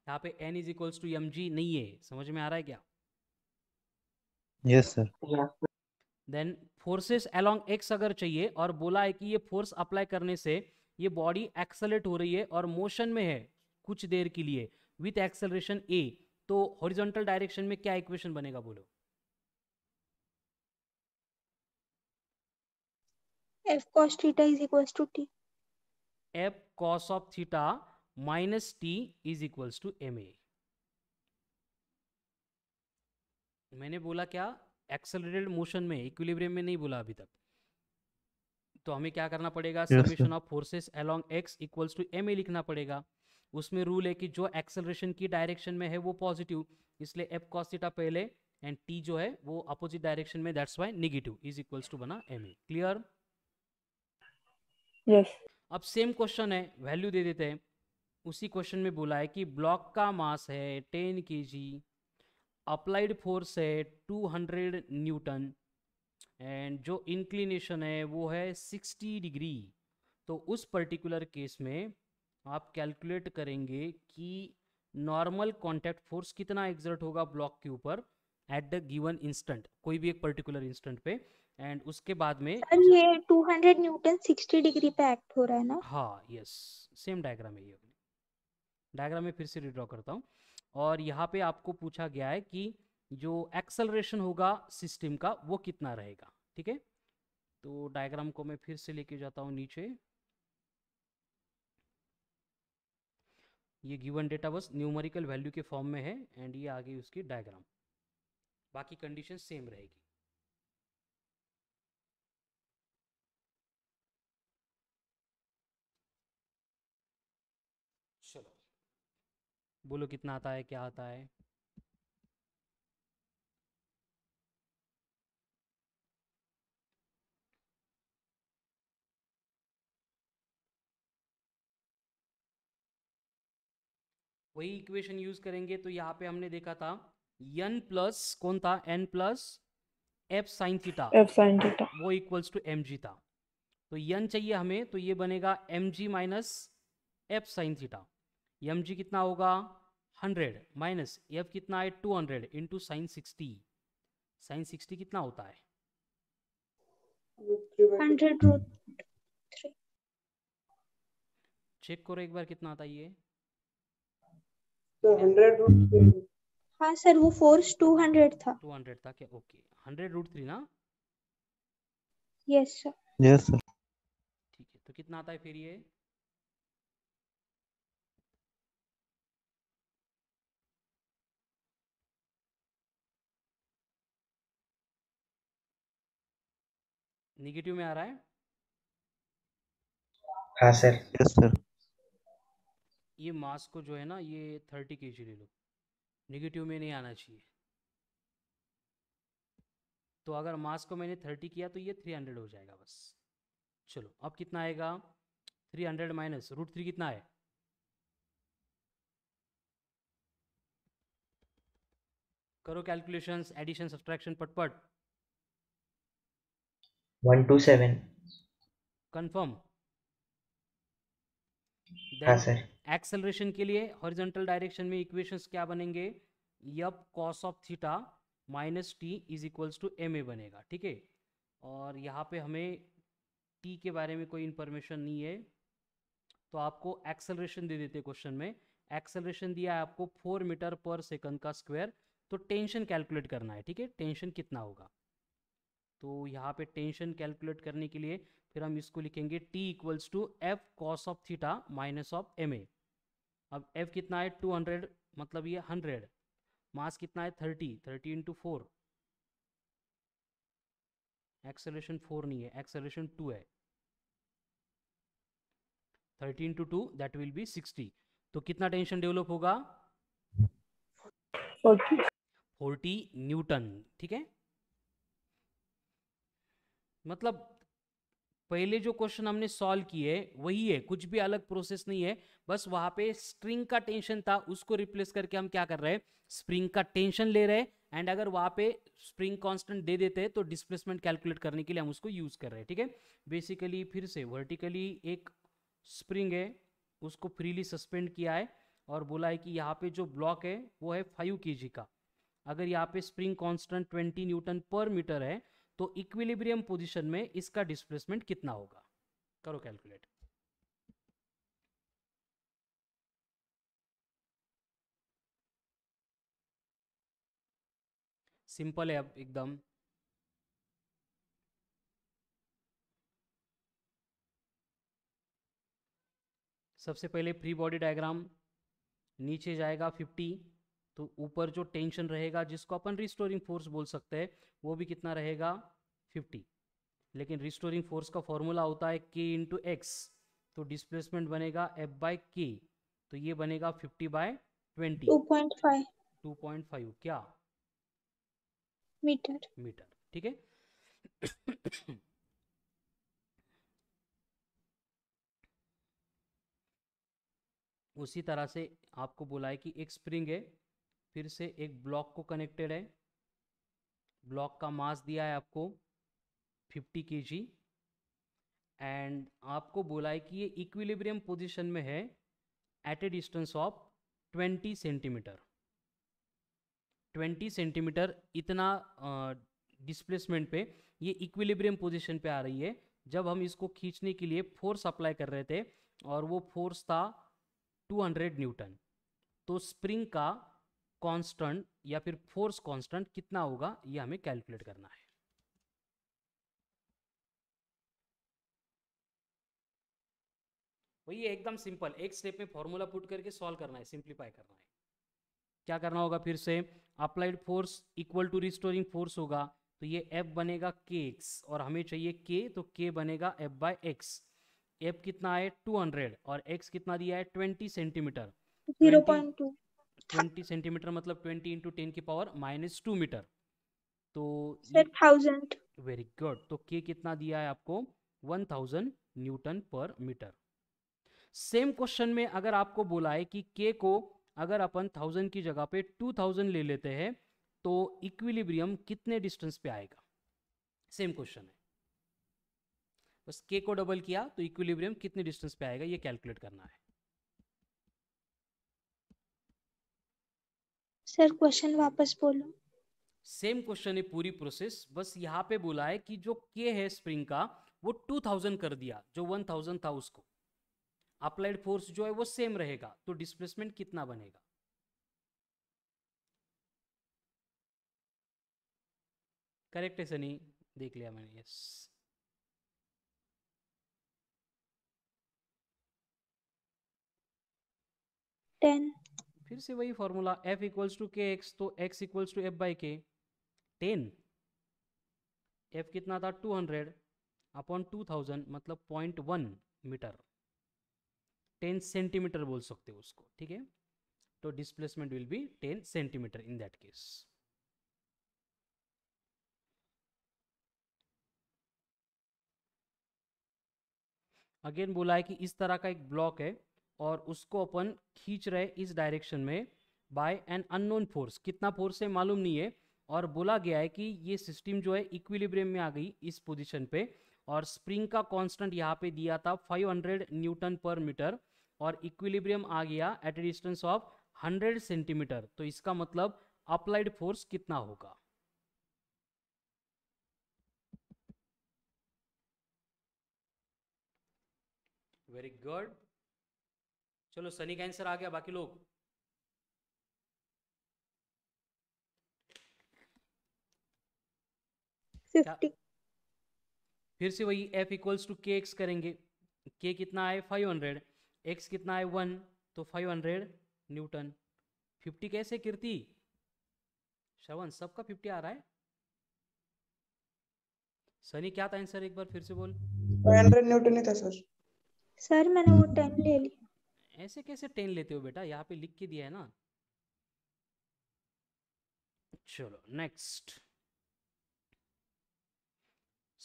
यहाँ पे N is equals to M G नहीं है समझ में आ रहा है क्या yes sir then forces along X अगर चाहिए और बोला है कि ये फोर्स अप्लाई करने से ये बॉडी एक्सेलेट हो रही है और मोशन में है कुछ देर के लिए विथ एक्सेलरेशन ए तो हॉरिजॉन्टल डायरेक्शन में क्या इक्वेशन बनेगा बोलो f cos theta is equals to t f cos of theta minus T is equals to M A मैंने बोला क्या एक्सेलरेटेड मोशन में इक्विलिब्रियम में नहीं बोला अभी तक तो हमें क्या करना पड़ेगा summation of forces along X equals to M A लिखना पड़ेगा उसमें रूल है कि जो एक्सेलरेशन की डायरेक्शन में है वो पॉजिटिव इसलिए एफ कॉस थीटा पहले एंड टी जो है वो अपोजिट डायरेक्शन में that's why negative is equals to बना एम ए क्लियर अब सेम क्वेश्चन है वैल्यू दे देते हैं उसी क्वेश्चन में बोला है कि ब्लॉक का मास है ten K G applied force है टू हंड्रेड न्यूटन एंड जो इंक्लिनेशन है वो है सिक्सटी डिग्री तो उस पर्टिकुलर केस में आप कैलकुलेट करेंगे कि नॉर्मल कॉन्टैक्ट फोर्स कितना एग्जर्ट होगा ब्लॉक के ऊपर एट द गिवन इंस्टेंट कोई भी एक पर्टिकुलर इंस्टेंट पे एंड उसके बाद में ये 200 न्यूटन 60 डिग्री पे एक्ट हो रहा है ना हाँ यस सेम डायग्राम है ये डायग्राम में फिर से रिड्रॉ करता हूँ और यहाँ पे आपको पूछा गया है कि जो एक्सलरेशन होगा सिस्टम का वो कितना रहेगा ठीक है तो डायग्राम को मैं फिर से लेके जाता हूँ नीचे ये गिवन डेटा बस न्यूमेरिकल वैल्यू के फॉर्म में है एंड ये आगे उसकी डायग्राम बाकी कंडीशन सेम रहेगी चलो बोलो कितना आता है क्या आता है वही इक्वेशन यूज करेंगे तो यहाँ पे हमने देखा था n प्लस कौन था n plus F sine theta F sine theta वो इक्वल्स टू एम जी था तो यन चाहिए हमें तो ये बनेगा M G minus F sine theta M G कितना होगा हंड्रेड माइनस एफ कितना है two hundred into sine sixty sine sixty कितना होता है चेक करो एक बार कितना आता है ये तो हंड्रेड हाँ सर वो फोर्स 200 था 200 था क्या ओके हंड्रेड रूट थ्री ना यस सर यस सर ठीक है तो कितना आता है फिर ये निगेटिव में आ रहा है हाँ सर यस सर ये मास को जो है ना ये थर्टी के जी ले लो निगेटिव में नहीं आना चाहिए तो अगर मास को मैंने थर्टी किया तो ये थ्री हंड्रेड हो जाएगा बस चलो अब कितना आएगा three hundred minus root three कितना है करो कैलकुलेशंस एडिशन सब्ट्रैक्शन पटपट वन टू सेवन कंफर्म हाँ सर एक्सेलरेशन के लिए हॉरिजॉन्टल डायरेक्शन में इक्वेशंस क्या बनेंगे yup cos of theta minus T is equals to M A बनेगा ठीक है और यहाँ पे हमें टी के बारे में कोई इन्फॉर्मेशन नहीं है तो आपको एक्सेलरेशन दे देते क्वेश्चन में एक्सेलरेशन दिया है आपको फोर मीटर पर सेकंड का स्क्वायर तो टेंशन कैलकुलेट करना है ठीक है टेंशन कितना होगा तो यहाँ पे टेंशन कैलकुलेट करने के लिए फिर हम इसको लिखेंगे T equals to F cos of theta minus of M अब F कितना है 200 मतलब ये 100 मास कितना है 30 30 इंटू फोर एक्सेलेशन फोर नहीं है एक्सेलेशन टू है thirty into two that will be sixty तो कितना टेंशन डेवलप होगा फोर्टी न्यूटन ठीक है मतलब पहले जो क्वेश्चन हमने सॉल्व किए वही है कुछ भी अलग प्रोसेस नहीं है बस वहां पे स्ट्रिंग का टेंशन था उसको रिप्लेस करके हम क्या कर रहे हैं स्प्रिंग का टेंशन ले रहे हैं एंड अगर वहां पे स्प्रिंग कांस्टेंट दे देते हैं तो डिस्प्लेसमेंट कैलकुलेट करने के लिए हम उसको यूज कर रहे हैं ठीक है बेसिकली फिर से वर्टिकली एक स्प्रिंग है उसको फ्रीली सस्पेंड किया है और बोला है कि यहाँ पे जो ब्लॉक है वो है फाइव के का अगर यहाँ पे स्प्रिंग कॉन्स्टेंट ट्वेंटी न्यूटन पर मीटर है तो इक्विलिब्रियम पोजीशन में इसका डिस्प्लेसमेंट कितना होगा करो कैलकुलेट सिंपल है अब एकदम सबसे पहले फ्री बॉडी डायग्राम नीचे जाएगा 50 तो ऊपर जो टेंशन रहेगा जिसको अपन रिस्टोरिंग फोर्स बोल सकते हैं वो भी कितना रहेगा फिफ्टी लेकिन रिस्टोरिंग फोर्स का फॉर्मूला होता है के इंटू एक्स तो डिस्प्लेसमेंट बनेगा एफ बाई के तो ये बनेगा fifty by twenty two point five क्या मीटर मीटर ठीक है उसी तरह से आपको बोला है कि एक स्प्रिंग है फिर से एक ब्लॉक को कनेक्टेड है ब्लॉक का मास दिया है आपको फिफ्टी के जी एंड आपको बोला है कि ये इक्विलिब्रियम पोजीशन में है at a distance of twenty centimetre twenty centimetre इतना डिस्प्लेसमेंट पे ये इक्विलिब्रियम पोजीशन पे आ रही है जब हम इसको खींचने के लिए फोर्स अप्लाई कर रहे थे और वो फोर्स था 200 न्यूटन तो स्प्रिंग का कांस्टेंट या फिर फोर्स कांस्टेंट कितना होगा ये हमें कैलकुलेट करना है वही एकदम सिंपल एक स्टेप में फॉर्मूला पुट करके सॉल्व करना है सिंप्लीफाई करना है क्या करना होगा फिर से applied force equal to restoring force होगा तो ये एफ बनेगा के एक्स और हमें चाहिए के तो के बनेगा एफ बाय एक्स एफ कितना है टू हंड्रेड और एक्स कितना दिया है ट्वेंटी सेंटीमीटर ट्वेंटी सेंटीमीटर मतलब ट्वेंटी इंटू टेन की पावर माइनस टू मीटर तो थाउजेंड वेरी गुड तो के कितना दिया है आपको वन थाउजेंड न्यूटन पर मीटर सेम क्वेश्चन में अगर आपको बोला है कि के को अगर अपन थाउजेंड की जगह पे टू थाउजेंड ले लेते हैं तो इक्विलिब्रियम कितने डिस्टेंस पे आएगा सेम क्वेश्चन है बस के को डबल किया तो इक्विलिब्रियम कितने डिस्टेंस पे आएगा ये कैलकुलेट करना है सर क्वेश्चन वापस बोलो सेम क्वेश्चन है पूरी प्रोसेस बस यहाँ पे बोला है कि जो के है स्प्रिंग का वो टू थाउजेंड कर दिया जो वन थाउजेंड था उसको अप्लाइड फोर्स जो है वो सेम रहेगा तो डिस्प्लेसमेंट कितना बनेगा करेक्ट है सनी देख लिया मैंने यस टेन फिर से वही formula F equals to K X तो X equals to F by K ten F कितना था two hundred upon two thousand मतलब point one metre ten centimetre बोल सकते हो उसको ठीक है तो displacement will be ten centimetre in that case again बोला है कि इस तरह का एक ब्लॉक है और उसको अपन खींच रहे इस डायरेक्शन में बाय एन अननोन फोर्स कितना फोर्स है मालूम नहीं है और बोला गया है कि ये सिस्टम जो है इक्विलिब्रियम में आ गई इस पोजीशन पे और स्प्रिंग का कांस्टेंट यहाँ पे दिया था 500 न्यूटन पर मीटर और इक्विलिब्रियम आ गया at a distance of 100 centimetre तो इसका मतलब अप्लाइड फोर्स कितना होगा वेरी गुड चलो सनी का आंसर आ गया बाकी लोग फिर से वही f equals to K X करेंगे के कितना आए 500 एक्स कितना है वन तो फाइव हंड्रेड न्यूटन फिफ्टी कैसे कीर्ति श्रवण सबका फिफ्टी आ रहा है सनी क्या था आंसर एक बार फिर से बोल हंड्रेड न्यूटन ही था सर सर मैंने वो टेन ले लिया ऐसे कैसे टेन लेते हो बेटा यहाँ पे लिख के दिया है ना चलो नेक्स्ट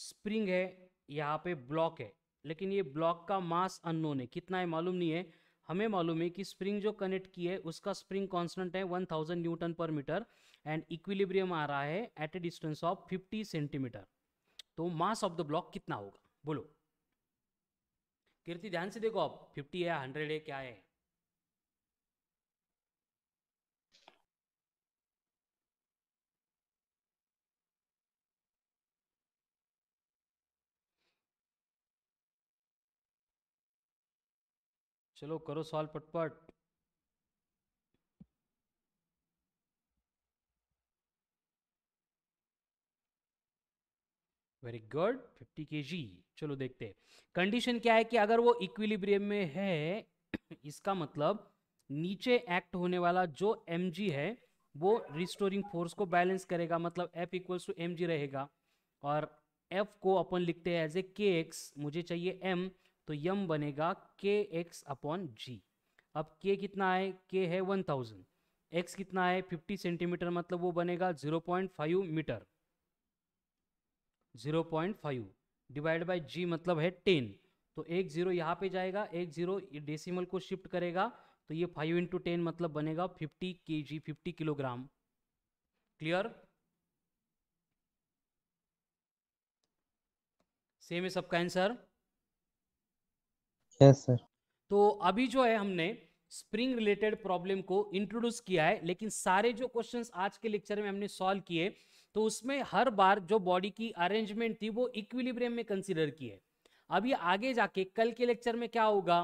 स्प्रिंग है यहाँ पे ब्लॉक है लेकिन ये ब्लॉक का मास अननोन है कितना है मालूम नहीं है हमें मालूम है कि स्प्रिंग जो कनेक्ट की है उसका स्प्रिंग कांस्टेंट है 1000 न्यूटन पर मीटर एंड इक्विलिब्रियम आ रहा है at a distance of 50 centimetre तो मास ऑफ द ब्लॉक कितना होगा बोलो कीर्ति ध्यान से देखो आप 50 है 100 है क्या है चलो करो सॉल्व पटपट वेरी गुड 50 केजी चलो देखते हैं कंडीशन क्या है कि अगर वो इक्विलिब्रियम में है इसका मतलब नीचे एक्ट होने वाला जो एम है वो रिस्टोरिंग फोर्स को बैलेंस करेगा मतलब एफ इक्वल्स टू एम रहेगा और एफ को अपन लिखते हैं एज ए के एक्स मुझे चाहिए एम तो यम बनेगा के एक्स अपॉन जी अब के कितना है के है वन थाउजेंड एक्स कितना है फिफ्टी सेंटीमीटर मतलब वो बनेगा zero point five metre zero point five divide by G मतलब है टेन तो एक जीरो यहाँ पे जाएगा एक जीरो डेसिमल को शिफ्ट करेगा तो ये फाइव इंटू टेन मतलब बनेगा fifty K G fifty kilogram clear same है सबका आंसर यस सर तो अभी जो है हमने स्प्रिंग रिलेटेड प्रॉब्लम को इंट्रोड्यूस किया है लेकिन सारे जो क्वेश्चंस आज के लेक्चर में हमने सॉल्व किए तो उसमें हर बार जो बॉडी की अरेंजमेंट थी वो इक्विलिब्रियम में कंसिडर की है अब ये आगे जाके कल के लेक्चर में क्या होगा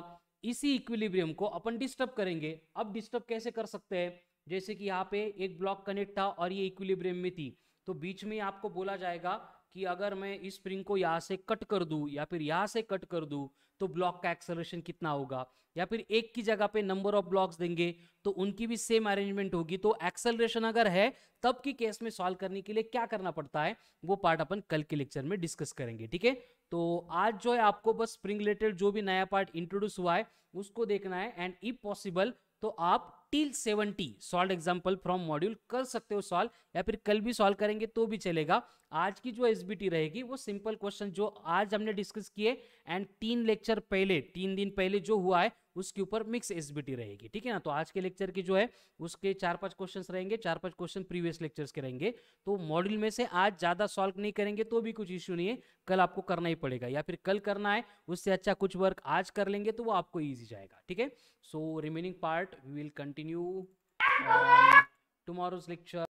इसी इक्विलिब्रियम को अपन डिस्टर्ब करेंगे अब डिस्टर्ब कैसे कर सकते हैं जैसे कि यहाँ पे एक ब्लॉक कनेक्ट था और ये इक्विलिब्रियम में थी तो बीच में आपको बोला जाएगा कि अगर मैं इस स्प्रिंग को यहाँ से कट कर दूँ या फिर यहाँ से कट कर दूँ तो ब्लॉक का एक्सेलरेशन कितना होगा या फिर एक की जगह पे नंबर ऑफ ब्लॉक्स देंगे तो उनकी भी सेम अरेंजमेंट होगी तो एक्सेलरेशन अगर है तब की केस में सॉल्व करने के लिए क्या करना पड़ता है वो पार्ट अपन कल के लेक्चर में डिस्कस करेंगे ठीक है तो आज जो है आपको बस स्प्रिंग रिलेटेड जो भी नया पार्ट इंट्रोड्यूस हुआ है उसको देखना है एंड इफ पॉसिबल तो आप till 70 solve example from module कर सकते हो सॉल्व या फिर कल भी सॉल्व करेंगे तो भी चलेगा आज की जो एस रहेगी वो सिंपल क्वेश्चन जो आज हमने डिस्कस किए एंड तीन लेक्चर पहले तीन दिन पहले जो हुआ है उसके ऊपर मिक्स एसबीटी रहेगी ठीक है ना तो आज के लेक्चर की जो है उसके चार पांच क्वेश्चंस रहेंगे चार पांच क्वेश्चन प्रीवियस लेक्चर्स के रहेंगे तो मॉड्यूल में से आज ज्यादा सॉल्व नहीं करेंगे तो भी कुछ इश्यू नहीं है कल आपको करना ही पड़ेगा या फिर कल करना है उससे अच्छा कुछ वर्क आज कर लेंगे तो वो आपको ईजी जाएगा ठीक है so remaining part we will continue tomorrow's lecture